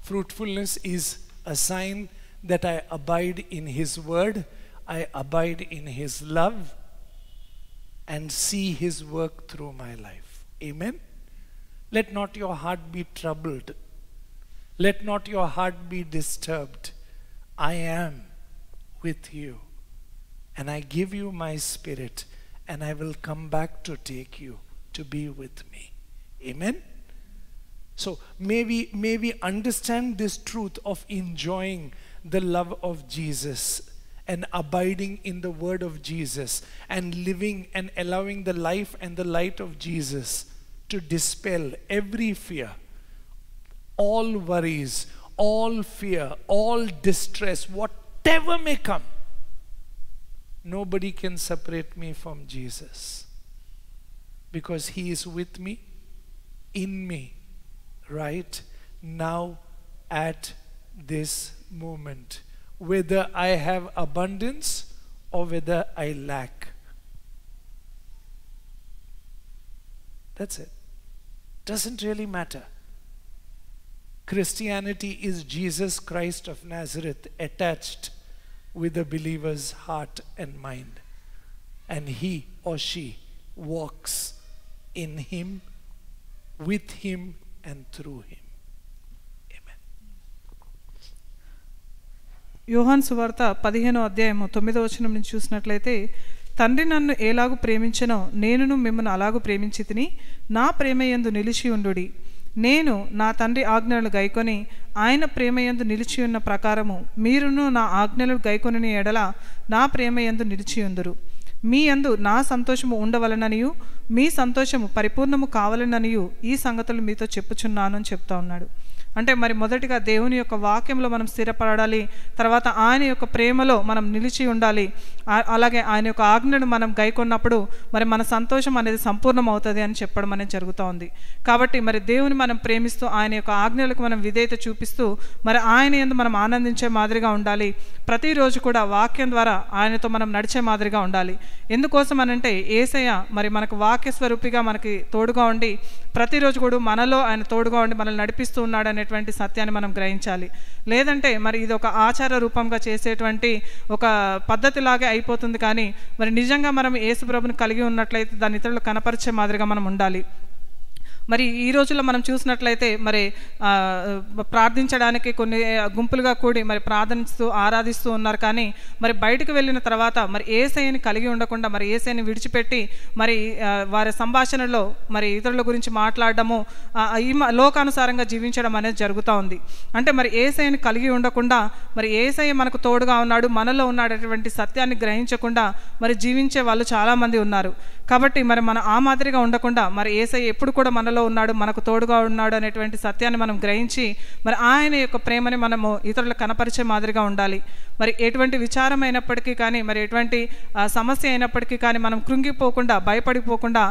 Fruitfulness is a sign that I abide in His Word, I abide in His love, and see His work through my life. Amen? Let not your heart be troubled. Let not your heart be disturbed. I am with you and I give you my spirit, and I will come back to take you to be with me. Amen? So may we, may we understand this truth of enjoying the love of Jesus and abiding in the word of Jesus and living and allowing the life and the light of Jesus to dispel every fear, all worries, all fear, all distress, whatever may come. Nobody can separate me from Jesus because He is with me, in me, right now at this moment, whether I have abundance or whether I lack. That's it. Doesn't really matter. Christianity is Jesus Christ of Nazareth attached with the believer's heart and mind. And he or she walks in him, with him, and through him. యోహాన్ సువార్త పదిహేనో అధ్యాయము తొమ్మిదో వచనం నుంచి చూసినట్లయితే తండ్రి నన్ను ఏలాగు ప్రేమించనో నేనును మిమ్మల్ని అలాగూ ప్రేమించి తిని నా ప్రేమ ఎందు నిలిచి ఉండుడి నేను నా తండ్రి ఆజ్ఞలు గైకొని ఆయన ప్రేమయందు ఉన్న ప్రకారము మీరును నా ఆజ్ఞలు గైకొని ఎడల నా ప్రేమయందు నిలిచియుందురు మీ యందు నా సంతోషము ఉండవలననియు మీ సంతోషము పరిపూర్ణము కావాలననియు ఈ సంగతులు మీతో చెప్పుచున్నాను అని చెప్తా ఉన్నాడు అంటే మరి మొదటిగా దేవుని యొక్క వాక్యంలో మనం స్థిరపడాలి తర్వాత ఆయన యొక్క ప్రేమలో మనం నిలిచి ఉండాలి అలాగే ఆయన యొక్క ఆజ్ఞను మనం గైకొన్నప్పుడు మరి మన సంతోషం అనేది సంపూర్ణం అవుతుంది అని చెప్పడం అనేది జరుగుతూ ఉంది కాబట్టి మరి దేవుని మనం ప్రేమిస్తూ ఆయన యొక్క ఆజ్ఞలకు మనం విధేయత చూపిస్తూ మరి ఆయన ఎందు మనం ఆనందించే మాదిరిగా ఉండాలి ప్రతిరోజు కూడా వాక్యం ద్వారా ఆయనతో మనం నడిచే మాదిరిగా ఉండాలి ఎందుకోసం అని అంటే ఏసయ్య మరి మనకు వాక్య స్వరూపిగా మనకి తోడుగా ఉండి ప్రతిరోజు కూడా మనలో ఆయన తోడుగా ఉండి మనల్ని నడిపిస్తూ ఉన్నాడు అనే అనేటువంటి సత్యాన్ని మనం గ్రహించాలి లేదంటే మరి ఇది ఒక ఆచార రూపంగా చేసేటువంటి ఒక పద్ధతిలాగే అయిపోతుంది కానీ మరి నిజంగా మనం ఏసుప్రభుని కలిగి ఉన్నట్లయితే దాని ఇతరులు కనపరిచే మాదిరిగా మనం ఉండాలి మరి ఈ రోజుల్లో మనం చూసినట్లయితే మరి ప్రార్థించడానికి కొన్ని గుంపులుగా కూడి మరి ప్రార్థిస్తూ ఆరాధిస్తూ ఉన్నారు కానీ మరి బయటకు వెళ్ళిన తర్వాత మరి ఏసైని కలిగి ఉండకుండా మరి ఏసైని విడిచిపెట్టి మరి వారి సంభాషణలో మరి ఇతరుల గురించి మాట్లాడడము ఈ లోకానుసారంగా జీవించడం అనేది జరుగుతూ ఉంది అంటే మరి ఏసైని కలిగి ఉండకుండా మరి ఏసై మనకు తోడుగా ఉన్నాడు మనలో ఉన్నాడటువంటి సత్యాన్ని గ్రహించకుండా మరి జీవించే వాళ్ళు చాలామంది ఉన్నారు కాబట్టి మరి మనం ఆ మాదిరిగా ఉండకుండా మరి ఏసై ఎప్పుడు కూడా మనలో మనలో ఉన్నాడు మనకు తోడుగా ఉన్నాడు అనేటువంటి సత్యాన్ని మనం గ్రహించి మరి ఆయన యొక్క ప్రేమని మనము ఇతరులకు కనపరిచే మాదిరిగా ఉండాలి మరి ఎటువంటి విచారం అయినప్పటికీ కానీ మరి ఎటువంటి సమస్య అయినప్పటికీ కానీ మనం కృంగిపోకుండా భయపడిపోకుండా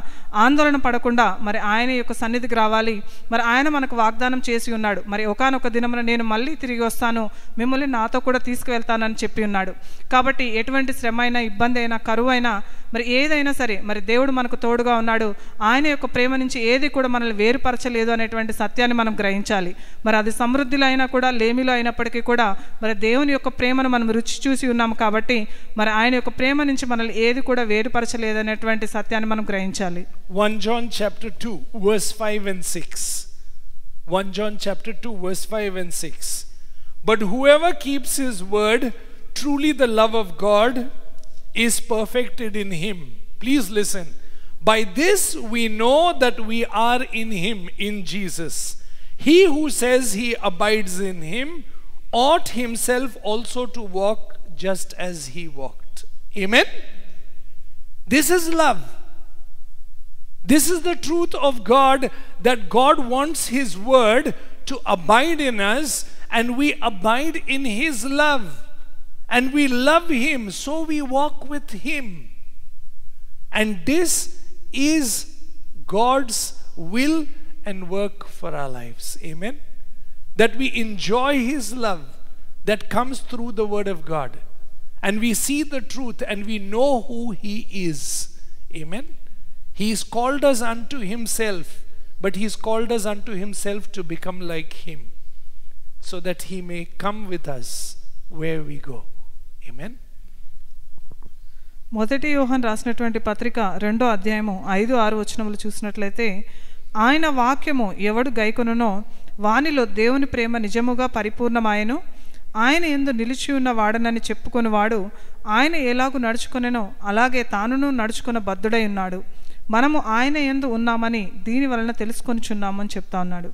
ఆందోళన పడకుండా మరి ఆయన యొక్క సన్నిధికి రావాలి మరి ఆయన మనకు వాగ్దానం చేసి ఉన్నాడు మరి ఒకనొక దినమున నేను మళ్ళీ తిరిగి వస్తాను మిమ్మల్ని నాతో కూడా తీసుకువెళ్తానని చెప్పి ఉన్నాడు కాబట్టి ఎటువంటి శ్రమ అయినా ఇబ్బంది అయినా కరువు అయినా మరి ఏదైనా సరే మరి దేవుడు మనకు తోడుగా ఉన్నాడు ఆయన యొక్క ప్రేమ నుంచి ఏది కూడా మనల్ని వేరుపరచలేదు అనేటువంటి సత్యాన్ని మనం గ్రహించాలి మరి అది సమృద్ధిలో అయినా కూడా లేమిలో అయినప్పటికీ కూడా మరి దేవుని యొక్క ప్రేమను మనం రుచి చూసి ఉన్నాం కాబట్టి మరి ఆయన యొక్క ప్రేమ నుంచి మనల్ని ఏది కూడా వేరుపరచలేదనేటువంటి సత్యాన్ని మనం గ్రహించాలి one John chapter two verse five and six one John chapter two verse five and six but whoever keeps his word truly the love of God is perfected in him please listen By this we know that we are in Him, in Jesus. He who says he abides in Him ought himself also to walk just as he walked. Amen? This is love. This is the truth of God that God wants His word to abide in us and we abide in His love. And we love Him, so we walk with Him. And this is God's will and work for our lives. Amen that we enjoy His love that comes through the Word of God. And we see the truth and we know who He is. Amen. He has called us unto Himself, but He has called us unto Himself to become like Him so that He may come with us where we go. Amen. మొదటి యోహన్ రాసినటువంటి పత్రిక రెండో అధ్యాయము ఐదు ఆరు వచనములు చూసినట్లయితే ఆయన వాక్యము ఎవడు గైకొనునో వానిలో దేవుని ప్రేమ నిజముగా పరిపూర్ణమాయను ఆయన ఎందు నిలిచి ఉన్న వాడనని చెప్పుకొనివాడు ఆయన ఎలాగూ నడుచుకునేనో అలాగే తానును నడుచుకున్న బద్ధుడై ఉన్నాడు మనము ఆయన ఎందు ఉన్నామని దీని వలన తెలుసుకొనిచున్నామని చెప్తా ఉన్నాడు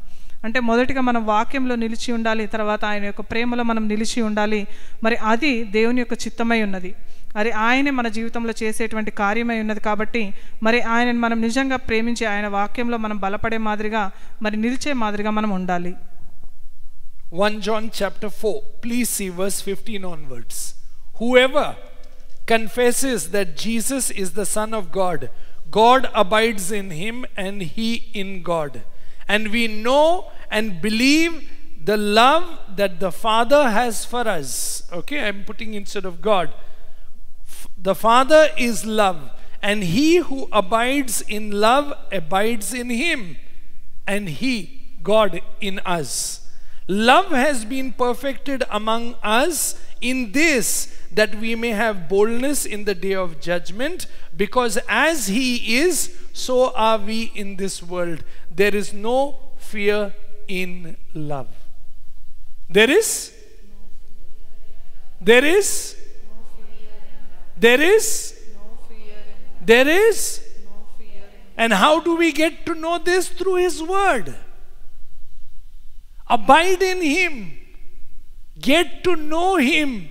అంటే మొదటిగా మనం వాక్యంలో నిలిచి ఉండాలి తర్వాత ఆయన యొక్క ప్రేమలో మనం నిలిచి ఉండాలి మరి అది దేవుని యొక్క చిత్తమై ఉన్నది మరి ఆయనే మన జీవితంలో చేసేటువంటి కార్యమై ఉన్నది కాబట్టి మరి ఆయనను మనం నిజంగా ప్రేమించి ఆయన వాక్యంలో మనం బలపడే మాదిరిగా మరి నిలిచే మాదిరిగా మనం ఉండాలి 1 John chapter 4, please see verse 15 onwards. Whoever confesses that Jesus is the Son of God, God abides in him and he in God. And we know and believe the love that the Father has for us. Okay, I'm putting instead of God. The Father is love, and he who abides in love abides in him, and he, God, in us. Love has been perfected among us in this that we may have boldness in the day of judgment, because as He is, so are we in this world. There is no fear in love. There is? There is? There is? There is? And how do we get to know this? Through His Word. Abide in Him. Get to know Him.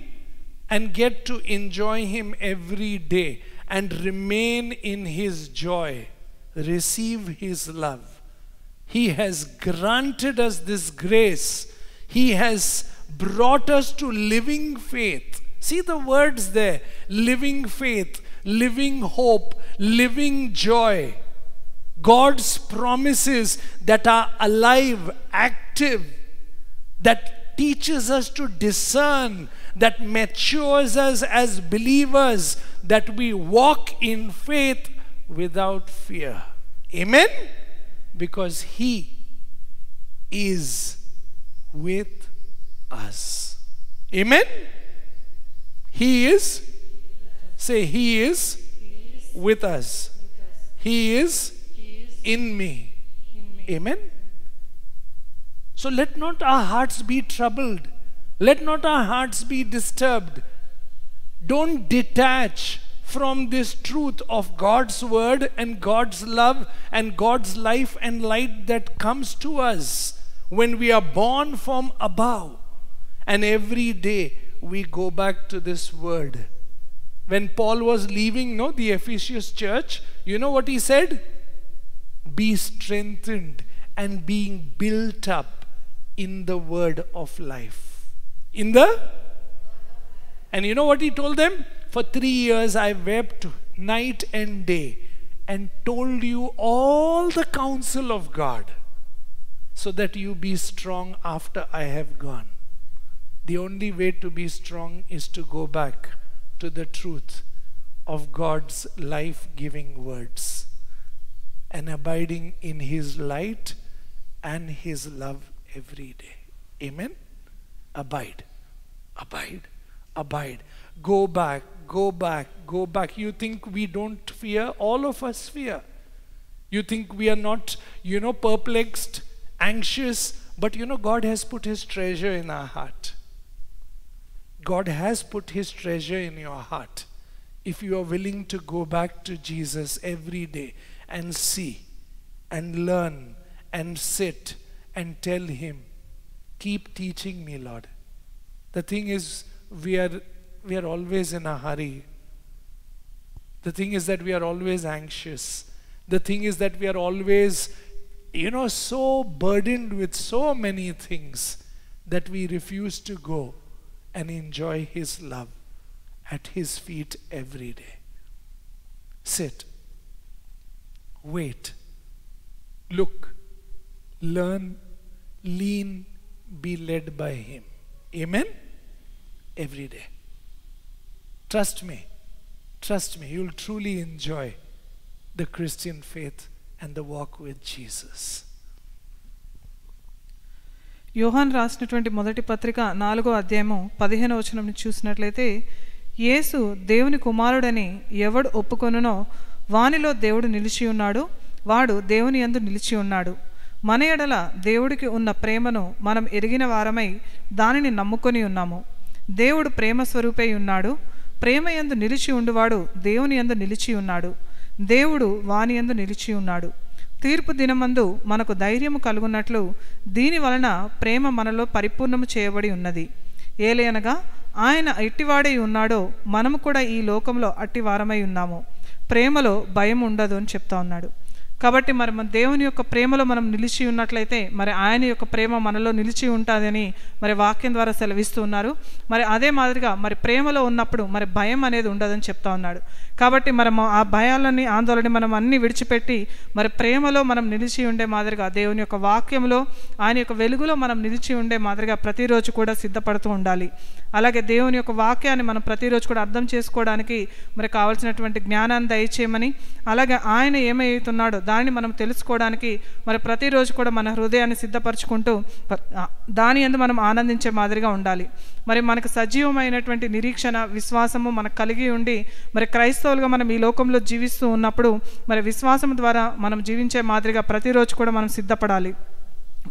And get to enjoy Him every day. And remain in His joy. Receive His love. He has granted us this grace. He has brought us to living faith. See the words there living faith, living hope, living joy. God's promises that are alive, active, that teaches us to discern, that matures us as believers, that we walk in faith without fear. Amen? Because He is with us. Amen? He is. Say, He is with us. He is in me. Amen. So let not our hearts be troubled. Let not our hearts be disturbed. Don't detach from this truth of God's word and God's love and God's life and light that comes to us when we are born from above. And every day we go back to this word. When Paul was leaving, no, the Ephesus church, you know what he said? Be strengthened and being built up in the word of life. In the? And you know what he told them? For three years I wept night and day and told you all the counsel of God so that you be strong after I have gone. The only way to be strong is to go back to the truth of God's life giving words and abiding in His light and His love every day. Amen? Abide, abide, abide. Go back, go back, go back. You think we don't fear? All of us fear. You think we are not, you know, perplexed, anxious, but you know, God has put His treasure in our heart. God has put His treasure in your heart if you are willing to go back to Jesus every day and see and learn and sit and tell Him, Keep teaching me, Lord. The thing is, we are, we are always in a hurry. The thing is that we are always anxious. The thing is that we are always, you know, so burdened with so many things that we refuse to go and enjoy His love at His feet every day. Sit, wait, look, learn, lean, be led by Him. Amen? Every day. Trust me, trust me, you'll truly enjoy the Christian faith and the walk with Jesus. యోహాన్ రాసినటువంటి మొదటి పత్రిక నాలుగో అధ్యాయము పదిహేను వచనం చూసినట్లయితే యేసు దేవుని కుమారుడని ఎవడు ఒప్పుకొనునో వానిలో దేవుడు నిలిచి ఉన్నాడు వాడు దేవుని యందు నిలిచి ఉన్నాడు మన ఎడల దేవుడికి ఉన్న ప్రేమను మనం ఎరిగిన వారమై దానిని నమ్ముకొని ఉన్నాము దేవుడు ప్రేమ స్వరూపై ఉన్నాడు ప్రేమ యందు నిలిచి ఉండువాడు దేవుని యందు నిలిచి ఉన్నాడు దేవుడు వాని యందు నిలిచి ఉన్నాడు తీర్పు దినమందు మనకు ధైర్యము కలుగునట్లు దీని వలన ప్రేమ మనలో పరిపూర్ణము చేయబడి ఉన్నది ఏలేనగా ఆయన ఎట్టివాడై ఉన్నాడో మనము కూడా ఈ లోకంలో అట్టివారమై ఉన్నాము ప్రేమలో భయం ఉండదు అని చెప్తా ఉన్నాడు కాబట్టి మరి మన దేవుని యొక్క ప్రేమలో మనం నిలిచి ఉన్నట్లయితే మరి ఆయన యొక్క ప్రేమ మనలో నిలిచి ఉంటుందని మరి వాక్యం ద్వారా సెలవిస్తూ ఉన్నారు మరి అదే మాదిరిగా మరి ప్రేమలో ఉన్నప్పుడు మరి భయం అనేది ఉండదని చెప్తా ఉన్నాడు కాబట్టి మనము ఆ భయాలని ఆందోళన మనం అన్నీ విడిచిపెట్టి మరి ప్రేమలో మనం నిలిచి ఉండే మాదిరిగా దేవుని యొక్క వాక్యంలో ఆయన యొక్క వెలుగులో మనం నిలిచి ఉండే మాదిరిగా ప్రతిరోజు కూడా సిద్ధపడుతూ ఉండాలి అలాగే దేవుని యొక్క వాక్యాన్ని మనం ప్రతిరోజు కూడా అర్థం చేసుకోవడానికి మరి కావాల్సినటువంటి జ్ఞానాన్ని దయచేయమని అలాగే ఆయన ఏమైతున్నాడో దానిని మనం తెలుసుకోవడానికి మరి ప్రతిరోజు కూడా మన హృదయాన్ని సిద్ధపరచుకుంటూ దాని ఎందు మనం ఆనందించే మాదిరిగా ఉండాలి మరి మనకు సజీవమైనటువంటి నిరీక్షణ విశ్వాసము మనకు కలిగి ఉండి మరి క్రైస్తవులుగా మనం ఈ లోకంలో జీవిస్తూ ఉన్నప్పుడు మరి విశ్వాసం ద్వారా మనం జీవించే మాదిరిగా ప్రతిరోజు కూడా మనం సిద్ధపడాలి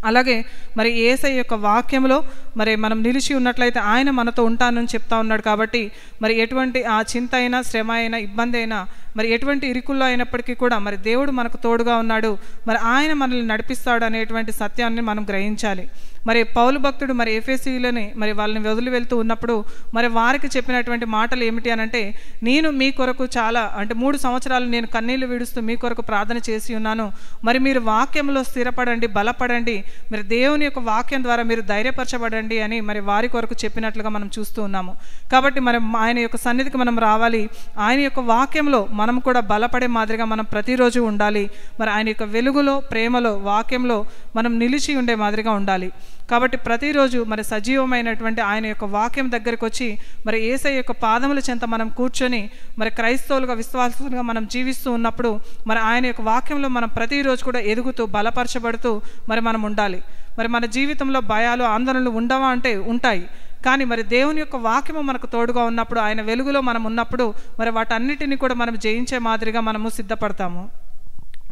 అలాగే మరి ఏసై యొక్క వాక్యంలో మరి మనం నిలిచి ఉన్నట్లయితే ఆయన మనతో ఉంటానని చెప్తా ఉన్నాడు కాబట్టి మరి ఎటువంటి ఆ చింత అయినా శ్రమ అయినా ఇబ్బంది అయినా మరి ఎటువంటి ఇరుకుల్లో అయినప్పటికీ కూడా మరి దేవుడు మనకు తోడుగా ఉన్నాడు మరి ఆయన మనల్ని నడిపిస్తాడు అనేటువంటి సత్యాన్ని మనం గ్రహించాలి మరి పౌలు భక్తుడు మరి ఎఫ్ఎస్యులని మరి వాళ్ళని వదిలి వెళ్తూ ఉన్నప్పుడు మరి వారికి చెప్పినటువంటి మాటలు ఏమిటి అనంటే నేను మీ కొరకు చాలా అంటే మూడు సంవత్సరాలు నేను కన్నీళ్లు విడుస్తూ మీ కొరకు ప్రార్థన చేసి ఉన్నాను మరి మీరు వాక్యంలో స్థిరపడండి బలపడండి మరి దేవుని యొక్క వాక్యం ద్వారా మీరు ధైర్యపరచబడండి అని మరి వారి కొరకు చెప్పినట్లుగా మనం చూస్తూ ఉన్నాము కాబట్టి మనం ఆయన యొక్క సన్నిధికి మనం రావాలి ఆయన యొక్క వాక్యంలో మనం కూడా బలపడే మాదిరిగా మనం ప్రతిరోజు ఉండాలి మరి ఆయన యొక్క వెలుగులో ప్రేమలో వాక్యంలో మనం నిలిచి ఉండే మాదిరిగా ఉండాలి కాబట్టి ప్రతిరోజు మరి సజీవమైనటువంటి ఆయన యొక్క వాక్యం దగ్గరకు వచ్చి మరి ఏసై యొక్క పాదముల చెంత మనం కూర్చొని మరి క్రైస్తవులుగా విశ్వాసులుగా మనం జీవిస్తూ ఉన్నప్పుడు మరి ఆయన యొక్క వాక్యంలో మనం ప్రతిరోజు కూడా ఎదుగుతూ బలపరచబడుతూ మరి మనం ఉండాలి మరి మన జీవితంలో భయాలు ఆందోళనలు ఉండవా అంటే ఉంటాయి కానీ మరి దేవుని యొక్క వాక్యము మనకు తోడుగా ఉన్నప్పుడు ఆయన వెలుగులో మనం ఉన్నప్పుడు మరి వాటన్నిటిని కూడా మనం జయించే మాదిరిగా మనము సిద్ధపడతాము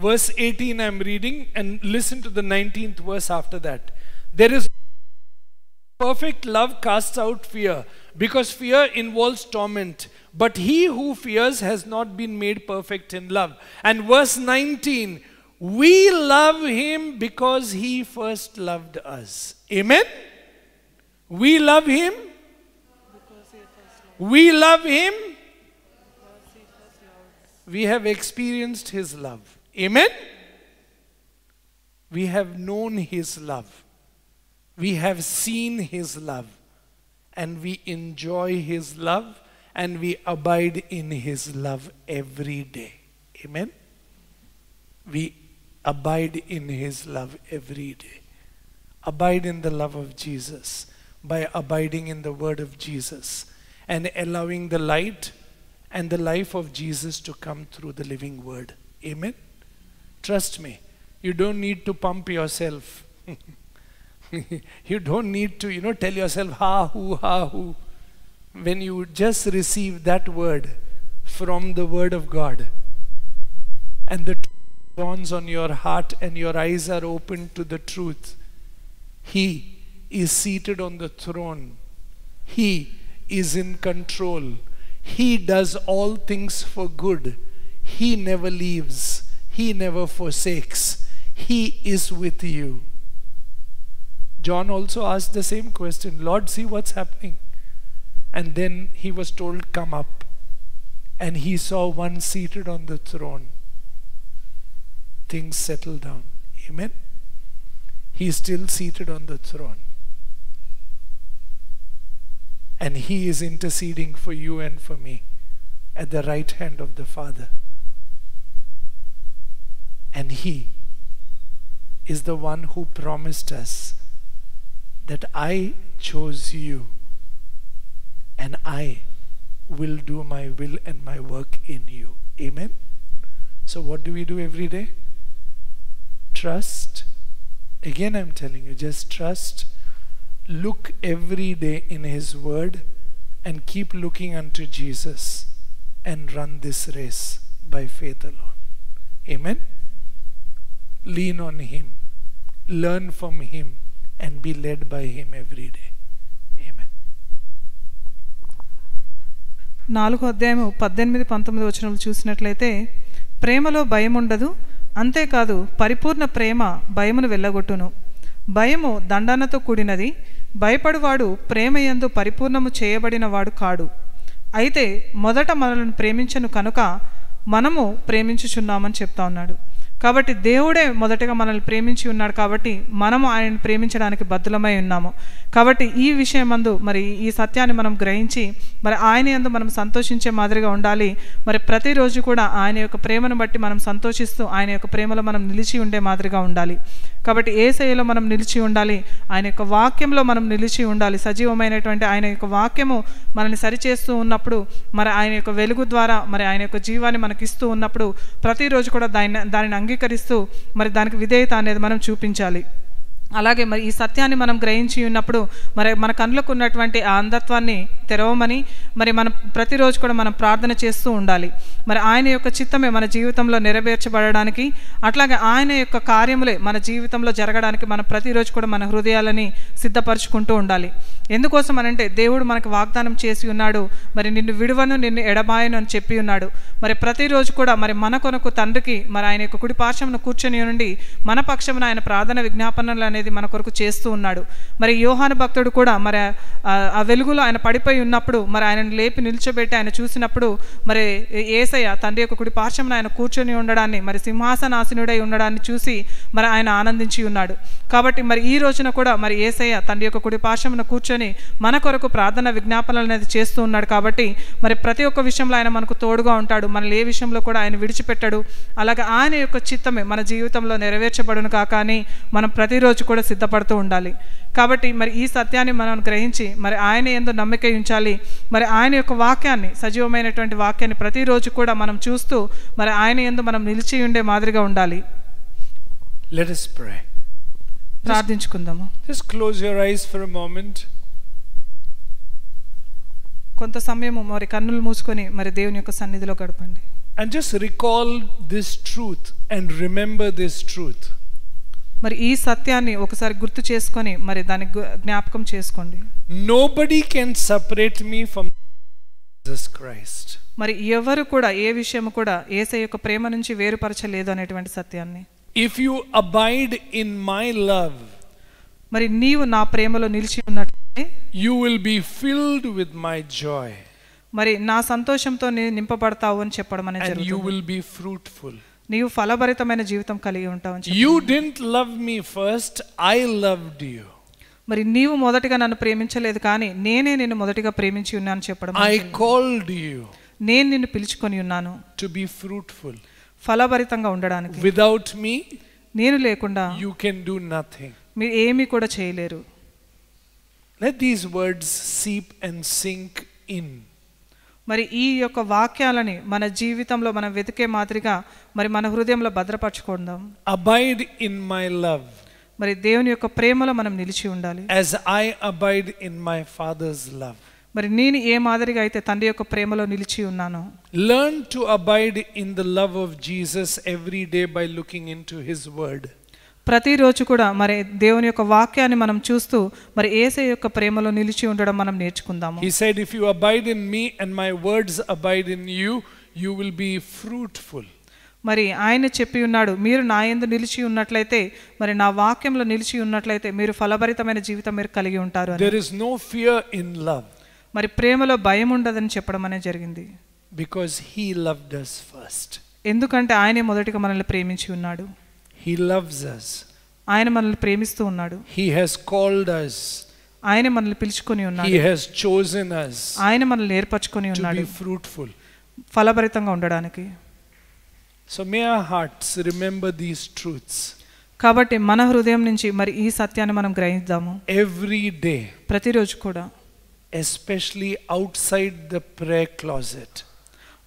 verse eighteen I'm reading and listen to the nineteenth verse after that There is perfect love casts out fear because fear involves torment. But he who fears has not been made perfect in love. And verse 19, we love him because he first loved us. Amen? We love him. We love him. We have experienced his love. Amen? We have known his love. We have seen His love and we enjoy His love and we abide in His love every day. Amen? We abide in His love every day. Abide in the love of Jesus by abiding in the Word of Jesus and allowing the light and the life of Jesus to come through the living Word. Amen? Trust me, you don't need to pump yourself. you don't need to, you know, tell yourself ha hu ha hu. When you just receive that word from the word of God and the truth dawns on your heart and your eyes are open to the truth, He is seated on the throne. He is in control. He does all things for good. He never leaves. He never forsakes. He is with you. John also asked the same question Lord, see what's happening. And then he was told, Come up. And he saw one seated on the throne. Things settled down. Amen. He is still seated on the throne. And he is interceding for you and for me at the right hand of the Father. And he is the one who promised us that I chose you and I will do my will and my work in you. Amen? So, what do we do every day? Trust. Again, I'm telling you, just trust. Look every day in His Word and keep looking unto Jesus and run this race by faith alone. Amen? Lean on Him, learn from Him. and be led by Him every day. Amen. నాలుగు అధ్యాయము పద్దెనిమిది పంతొమ్మిది వచనములు చూసినట్లయితే ప్రేమలో భయం ఉండదు అంతేకాదు పరిపూర్ణ ప్రేమ భయమును వెళ్ళగొట్టును భయము దండనతో కూడినది భయపడువాడు ప్రేమ ప్రేమయందు పరిపూర్ణము చేయబడినవాడు కాడు అయితే మొదట మనలను ప్రేమించను కనుక మనము ప్రేమించుచున్నామని చెప్తా ఉన్నాడు కాబట్టి దేవుడే మొదటగా మనల్ని ప్రేమించి ఉన్నాడు కాబట్టి మనము ఆయన ప్రేమించడానికి బద్దులమై ఉన్నాము కాబట్టి ఈ విషయం మరి ఈ సత్యాన్ని మనం గ్రహించి మరి ఆయన ఎందు మనం సంతోషించే మాదిరిగా ఉండాలి మరి ప్రతిరోజు కూడా ఆయన యొక్క ప్రేమను బట్టి మనం సంతోషిస్తూ ఆయన యొక్క ప్రేమలో మనం నిలిచి ఉండే మాదిరిగా ఉండాలి కాబట్టి ఏ శైలిలో మనం నిలిచి ఉండాలి ఆయన యొక్క వాక్యంలో మనం నిలిచి ఉండాలి సజీవమైనటువంటి ఆయన యొక్క వాక్యము మనల్ని సరిచేస్తూ ఉన్నప్పుడు మరి ఆయన యొక్క వెలుగు ద్వారా మరి ఆయన యొక్క జీవాన్ని మనకిస్తూ ఉన్నప్పుడు ప్రతిరోజు కూడా దాన్ని దానిని అంగీకరిస్తూ మరి దానికి విధేయత అనేది మనం చూపించాలి అలాగే మరి ఈ సత్యాన్ని మనం గ్రహించి ఉన్నప్పుడు మరి మన కనులకు ఉన్నటువంటి ఆ అంధత్వాన్ని తెరవమని మరి మనం ప్రతిరోజు కూడా మనం ప్రార్థన చేస్తూ ఉండాలి మరి ఆయన యొక్క చిత్తమే మన జీవితంలో నెరవేర్చబడడానికి అట్లాగే ఆయన యొక్క కార్యములే మన జీవితంలో జరగడానికి మనం ప్రతిరోజు కూడా మన హృదయాలని సిద్ధపరచుకుంటూ ఉండాలి ఎందుకోసం అని అంటే దేవుడు మనకు వాగ్దానం చేసి ఉన్నాడు మరి నిన్ను విడువను నిన్ను ఎడబాయను అని చెప్పి ఉన్నాడు మరి ప్రతిరోజు కూడా మరి మన కొనకు తండ్రికి మరి ఆయన యొక్క కుడి పార్శ్వమును కూర్చొని నుండి మన పక్షమున ఆయన ప్రార్థన విజ్ఞాపనలు అనేది మన కొరకు చేస్తూ ఉన్నాడు మరి యోహాను భక్తుడు కూడా మరి ఆ వెలుగులో ఆయన పడిపోయి ఉన్నప్పుడు మరి ఆయనను లేపి నిల్చోబెట్టి ఆయన చూసినప్పుడు మరి ఏసయ్య తండ్రి యొక్క కుడి పార్శ్వమున ఆయన కూర్చొని ఉండడాన్ని మరి సింహాసనాసనుడై ఉండడాన్ని చూసి మరి ఆయన ఆనందించి ఉన్నాడు కాబట్టి మరి ఈ రోజున కూడా మరి ఏసయ్య తండ్రి యొక్క కుడి పార్శ్వమున కూర్చొని మన కొరకు ప్రార్థన విజ్ఞాపనలు అనేది చేస్తూ ఉన్నాడు కాబట్టి మరి ప్రతి ఒక్క విషయంలో ఆయన మనకు తోడుగా ఉంటాడు మనల్ని ఏ విషయంలో కూడా ఆయన విడిచిపెట్టాడు అలాగే ఆయన యొక్క చిత్తమే మన జీవితంలో నెరవేర్చబడును కాక అని మనం ప్రతిరోజు కూడా సిద్ధపడుతూ ఉండాలి కాబట్టి మరి ఈ సత్యాన్ని మనం గ్రహించి మరి ఆయన ఎందు నమ్మిక ఉంచాలి మరి ఆయన యొక్క వాక్యాన్ని సజీవమైనటువంటి వాక్యాన్ని ప్రతిరోజు కూడా మనం చూస్తూ మరి ఆయన ఎందు మనం నిలిచి ఉండే మాదిరిగా ఉండాలి ప్రార్థించుకుందాము just close కొంత సమయము మరి కన్నులు మూసుకొని మరి దేవుని యొక్క సన్నిధిలో గడపండి and just recall this truth and remember this truth మరి ఈ సత్యాన్ని ఒకసారి గుర్తు చేసుకొని మరి దాన్ని జ్ఞాపకం చేసుకోండి nobody can separate me from Jesus Christ మరి ఎవరు కూడా ఏ విషయం కూడా ఏసై యొక్క ప్రేమ నుంచి వేరుపరచలేదు అనేటువంటి సత్యాన్ని if you abide in my love మరి నీవు నా ప్రేమలో నిలిచి ఉన్నట్లయితే you will be filled with my joy మరి నా సంతోషంతో నింపబడతావు అని చెప్పడం అనేది యు విల్ బి ఫ్రూట్ఫుల్ నీవు ఫలభరితమైన జీవితం కలిగి ఉంటావు you didn't love me first I loved you మరి నీవు మొదటిగా నన్ను ప్రేమించలేదు కానీ నేనే నిన్ను మొదటిగా ప్రేమించి ఉన్నాను చెప్పడం ఐ కాల్డ్ యూ నేను నిన్ను పిలుచుకొని ఉన్నాను టు బి ఫ్రూట్ఫుల్ ఫలభరితంగా ఉండడానికి విదౌట్ మీ నేను లేకుండా యూ కెన్ డూ నథింగ్ మీరు ఏమీ కూడా చేయలేరు let these words seep and sink in మరి ఈ యొక్క వాక్యాలని మన జీవితంలో మనం వెతికే మాదిరిగా మరి మన హృదయంలో భద్రపరచుకుందాం అబైడ్ ఇన్ మై లవ్ మరి దేవుని యొక్క ప్రేమలో మనం నిలిచి ఉండాలి as I abide in my Father's love మరి నేను ఏ మాదిరిగా అయితే తండ్రి యొక్క ప్రేమలో నిలిచి ఉన్నాను learn to abide in the love of Jesus every day by looking into his word ప్రతిరోజు కూడా మరి దేవుని యొక్క వాక్యాన్ని మనం చూస్తూ మరి ఏసే యొక్క ప్రేమలో నిలిచి ఉండడం మనం నేర్చుకుందాము he said if you abide in me and my words abide in you you will be fruitful మరి ఆయన చెప్పి ఉన్నాడు మీరు నా ఎందు నిలిచి ఉన్నట్లయితే మరి నా వాక్యంలో నిలిచి ఉన్నట్లయితే మీరు ఫలభరితమైన జీవితం మీరు కలిగి ఉంటారు there is no fear in love మరి ప్రేమలో భయం ఉండదని చెప్పడం అనేది జరిగింది because he loved us first ఎందుకంటే ఆయనే మొదటిగా మనల్ని ప్రేమించి ఉన్నాడు He loves us. He has called us. He has chosen us to be fruitful. So may our hearts remember these truths. కాబట్టి మన హృదయం నుంచి మరి ఈ సత్యాన్ని మనం గ్రహిద్దాము ఎవ్రీ డే ప్రతిరోజు కూడా especially outside the prayer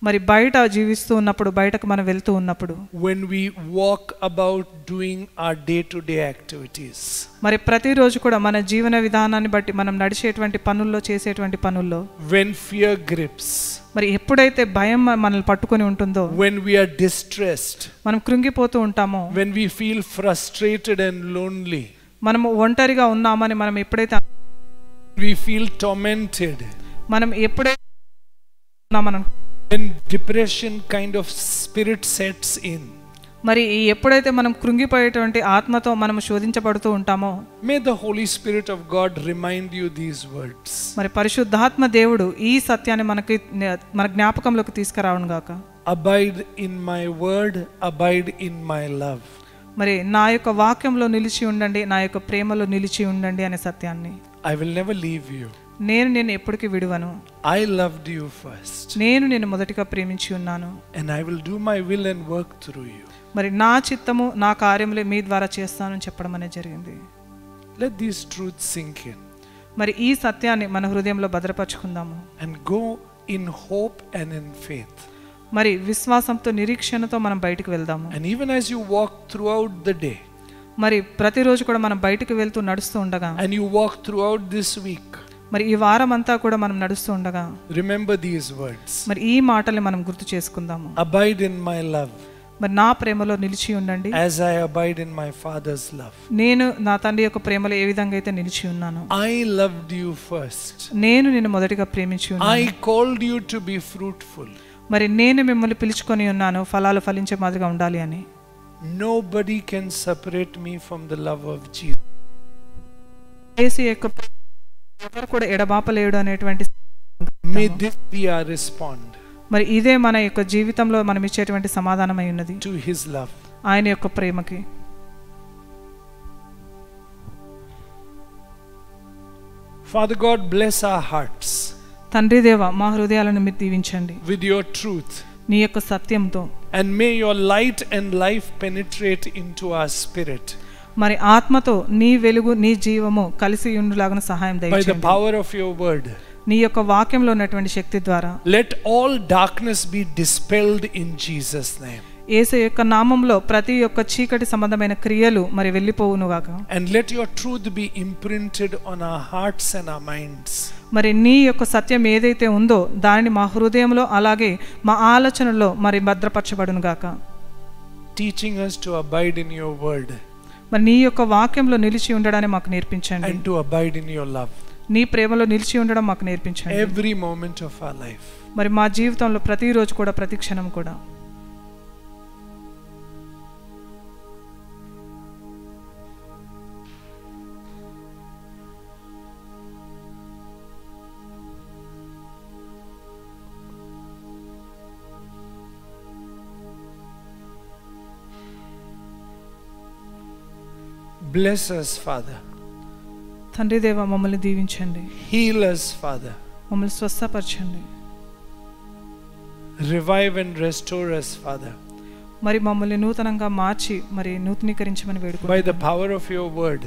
మరి బయట జీవిస్తూ ఉన్నప్పుడు బయటకు మనం వెళ్తూ ఉన్నప్పుడు when we walk about doing our day to day activities మరి ప్రతిరోజు కూడా మన జీవన విధానాన్ని బట్టి మనం నడిచేటువంటి పనుల్లో చేసేటువంటి పనుల్లో when fear grips మరి ఎప్పుడైతే భయం మనల్ని పట్టుకొని ఉంటుందో when we are distressed మనం కృంగిపోతూ ఉంటామో when we feel frustrated and lonely మనము ఒంటరిగా ఉన్నామని మనం ఎప్పుడైతే we feel tormented మనం ఎప్పుడైతే ఉన్నామనుకో when depression kind of spirit sets in మరి ఎప్పుడైతే మనం కృంగిపోయేటువంటి ఆత్మతో మనం శోధించబడుతూ ఉంటామో may the Holy Spirit of God remind you these words మరి పరిశుద్ధాత్మ దేవుడు ఈ సత్యాన్ని మనకి మన జ్ఞాపకంలోకి తీసుకురావడం గాక abide in my word abide in my love మరి నా యొక్క వాక్యంలో నిలిచి ఉండండి నా యొక్క ప్రేమలో నిలిచి ఉండండి అనే సత్యాన్ని I will never leave you నేను నేను ఎప్పటికీ విడువను ఐ లవ్డ్ యు ఫస్ట్ నేను నేను మొదటిగా ప్రేమించి ఉన్నాను and I will do my will and work through you మరి నా చిత్తము నా కార్యములే మీ ద్వారా చేస్తానని చెప్పడం అనేది జరిగింది let these truth sink in మరి ఈ సత్యాన్ని మన హృదయంలో భద్రపరచుకుందాము and go in hope and in faith మరి విశ్వాసంతో నిరీక్షణతో మనం బయటికి వెళ్దాము and even as you walk throughout the day మరి ప్రతిరోజు కూడా మనం బయటికి వెళ్తూ నడుస్తూ ఉండగా and you walk throughout this week మరి ఈ వారం అంతా కూడా మనం నడుస్తూ ఉండగా రిమెంబర్ దీస్ వర్డ్స్ మరి ఈ మాటల్ని మనం గుర్తు చేసుకుందాము అబైడ్ ఇన్ మై లవ్ మరి నా ప్రేమలో నిలిచి ఉండండి as I abide in my Father's love నేను నా తండ్రి యొక్క ప్రేమలో ఏ విధంగా అయితే నిలిచి ఉన్నాను ఐ లవ్డ్ యు ఫస్ట్ నేను నిన్ను మొదటిగా ప్రేమించి ఉన్నాను I called you to be fruitful మరి నేను మిమ్మల్ని పిలుచుకొని ఉన్నాను ఫలాలు ఫలించే మాదిరిగా ఉండాలి అని nobody can separate me from the love of Jesus యేసు యొక్క ఎవరు కూడా ఎడబాపలేడు అనేటువంటి may this be our respond మరి ఇదే మన యొక్క జీవితంలో మనం ఇచ్చేటువంటి సమాధానం అయి ఉన్నది టు హిస్ లవ్ ఆయన యొక్క ప్రేమకి Father God bless our hearts తండ్రి దేవ మా హృదయాలను మీరు దీవించండి విత్ యువర్ ట్రూత్ నీ యొక్క సత్యంతో and may your light and life penetrate into to spirit మరి ఆత్మతో నీ వెలుగు నీ జీవము కలిసి ఉండులాగన సహాయం దయచేయండి by the power of your word నీ యొక్క వాక్యంలో ఉన్నటువంటి శక్తి ద్వారా let all darkness be dispelled in Jesus name యేసు యొక్క నామంలో ప్రతి యొక్క చీకటి సంబంధమైన క్రియలు మరి వెళ్ళిపోవును గాక and let your truth be imprinted on our hearts and our minds మరి నీ యొక్క సత్యం ఏదైతే ఉందో దానిని మా హృదయంలో అలాగే మా ఆలోచనలో మరి భద్రపరచబడును గాక teaching us to abide in your word మరి నీ యొక్క వాక్యంలో నిలిచి ఉండడాన్ని మాకు నేర్పించండి and to abide in your love నీ ప్రేమలో నిలిచి ఉండడం మాకు నేర్పించండి every moment of our life మరి మా జీవితంలో ప్రతిరోజు కూడా ప్రతి క్షణం కూడా Bless us, Father. తండ్రి దేవ మమ్మల్ని దీవించండి హీల్ us ఫాదర్ మమ్మల్ని స్వస్థపరచండి revive and restore us Father మరి మమ్మల్ని నూతనంగా మార్చి మరి నూతనీకరించమని వేడుకు by the power of your word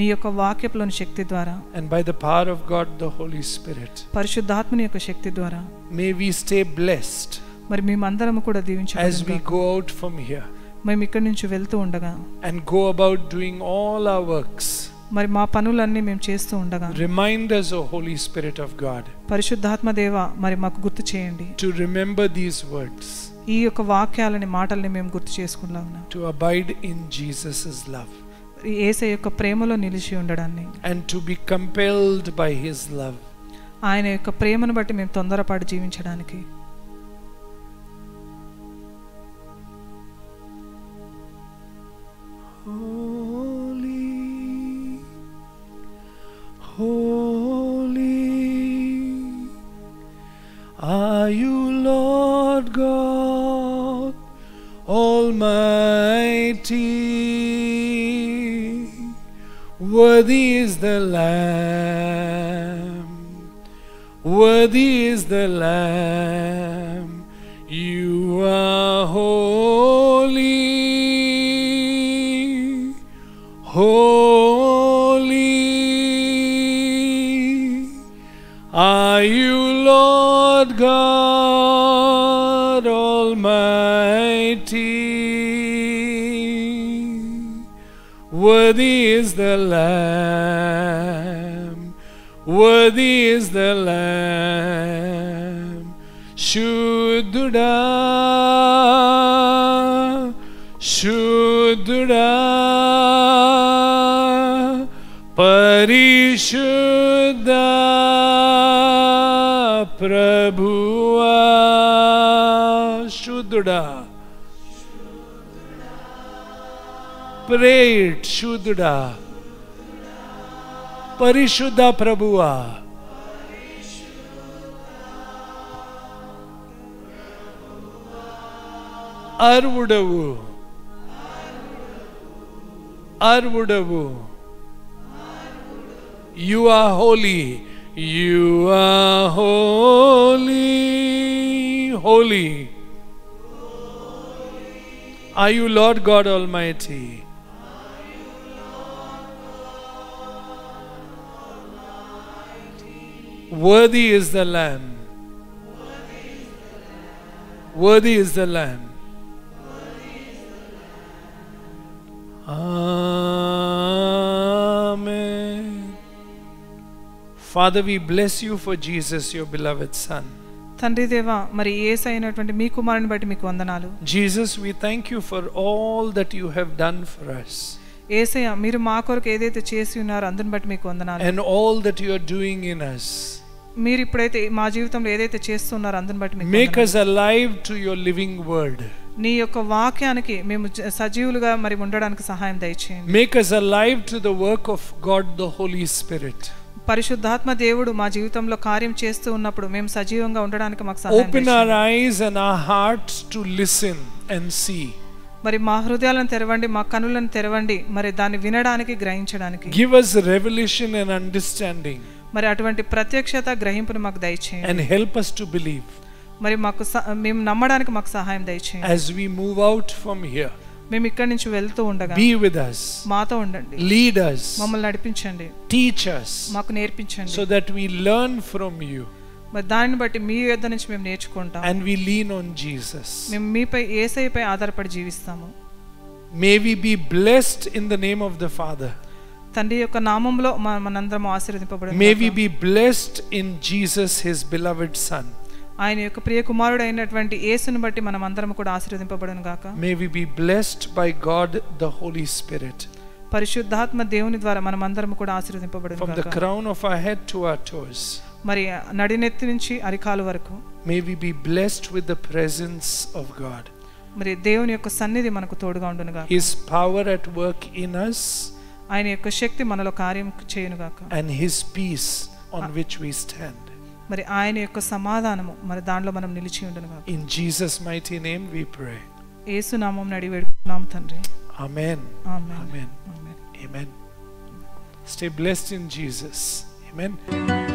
నీ యొక్క వాక్యపులోని శక్తి ద్వారా and by the power of God the Holy Spirit పరిశుద్ధాత్మని యొక్క శక్తి ద్వారా మే వి స్టే బ్లెస్డ్ మరి మేమందరం కూడా దీవించాలి as we go out from here మేము ఇక్కడి నుంచి వెళ్తూ ఉండగా and go about doing all our works మరి మా పనులన్నీ మేము చేస్తూ ఉండగా remind us O Holy Spirit of God పరిశుద్ధాత్మ దేవ మరి మాకు గుర్తు చేయండి టు రిమెంబర్ దీస్ వర్డ్స్ ఈ యొక్క వాక్యాలని మాటల్ని మేము గుర్తు చేసుకుంటా ఉన్నాం to abide in Jesus is love ఏసై యొక్క ప్రేమలో నిలిచి ఉండడాన్ని and to be compelled by his love ఆయన యొక్క ప్రేమను బట్టి మేము తొందరపాటు జీవించడానికి holy, holy are you, Lord God Almighty. Worthy is the Lamb, worthy is the Lamb, you are holy. Holy are you, Lord God Almighty. Worthy is the Lamb, worthy is the Lamb. Shuddha शुद्रा परिशुद्ध प्रभुआ शुद्रा प्रेट शुद्रा परिशुद्ध प्रभुआ अरुडवू ಅರ್ವುಡವು You are holy. You are holy, holy. Are you Lord God Almighty? Worthy is the Lamb. Worthy is the Lamb. Amen. Father, we bless you for Jesus, your beloved Son. తండ్రి దేవా మరి ఏసు అయినటువంటి మీ కుమారుని బట్టి మీకు వందనాలు Jesus we thank you for all that you have done for us Yesayya మీరు మా కొరకు ఏదైతే చేసి ఉన్నారో అందుని బట్టి మీకు వందనాలు and all that you are doing in us మీరు ఇప్పుడైతే మా జీవితంలో ఏదైతే చేస్తున్నారో అందుని బట్టి make us alive to your living word నీ యొక్క వాక్యానికి మేము సజీవులుగా మరి ఉండడానికి సహాయం దయచేయండి make us alive to the work of god the holy spirit పరిశుద్ధాత్మ దేవుడు మా జీవితంలో కార్యం చేస్తూ ఉన్నప్పుడు మేము సజీవంగా ఉండడానికి మాకు సహాయం open our eyes and our hearts to listen and see మరి మా హృదయాలను తెరవండి మా కనులను తెరవండి మరి దాన్ని వినడానికి గ్రహించడానికి give us revelation and understanding మరి అటువంటి ప్రత్యక్షత గ్రహింపును మాకు దయచేయండి and help us to believe మరి మాకు మేము నమ్మడానికి మాకు సహాయం దయచేయండి as we move out from here మేము ఇక్కడి నుంచి వెళ్తూ ఉండగా be with us మాతో ఉండండి lead us మమ్మల్ని నడిపించండి teach us మాకు నేర్పించండి so that we learn from you మరి దానిని బట్టి మీ యొద్ద నుంచి మేము నేర్చుకుంటాం and we lean on Jesus మేము మీపై యేసయ్యపై ఆధారపడి జీవిస్తాము may we be blessed in the name of the Father తండ్రి యొక్క నామంలో మనందరం ఆశీర్వదింపబడి may we be blessed in Jesus his beloved son ఆయన యొక్క ప్రియ కుమారుడైనటువంటి యేసును బట్టి మనమందరం కూడా ఆశీర్వదింపబడును గాక may we be blessed by God the Holy Spirit పరిశుద్ధాత్మ దేవుని ద్వారా మనమందరం కూడా ఆశీర్వదింపబడును గాక from the crown of our head to our toes మరి నడినెత్తి నుంచి అరికాలు వరకు may we be blessed with the presence of God మరి దేవుని యొక్క సన్నిధి మనకు తోడుగా ఉండును గాక his power at work in us ఆయన యొక్క శక్తి మనలో కార్యం చేయను గాక and his peace on which we stand మరి ఆయన యొక్క సమాధానము మరి దానిలో మనం నిలిచి ఉండను in Jesus mighty name we pray యేసు నామం అడిగి వేడుకున్నాం తండ్రి ఆమేన్ ఆమేన్ ఆమేన్ ఆమేన్ stay blessed in Jesus amen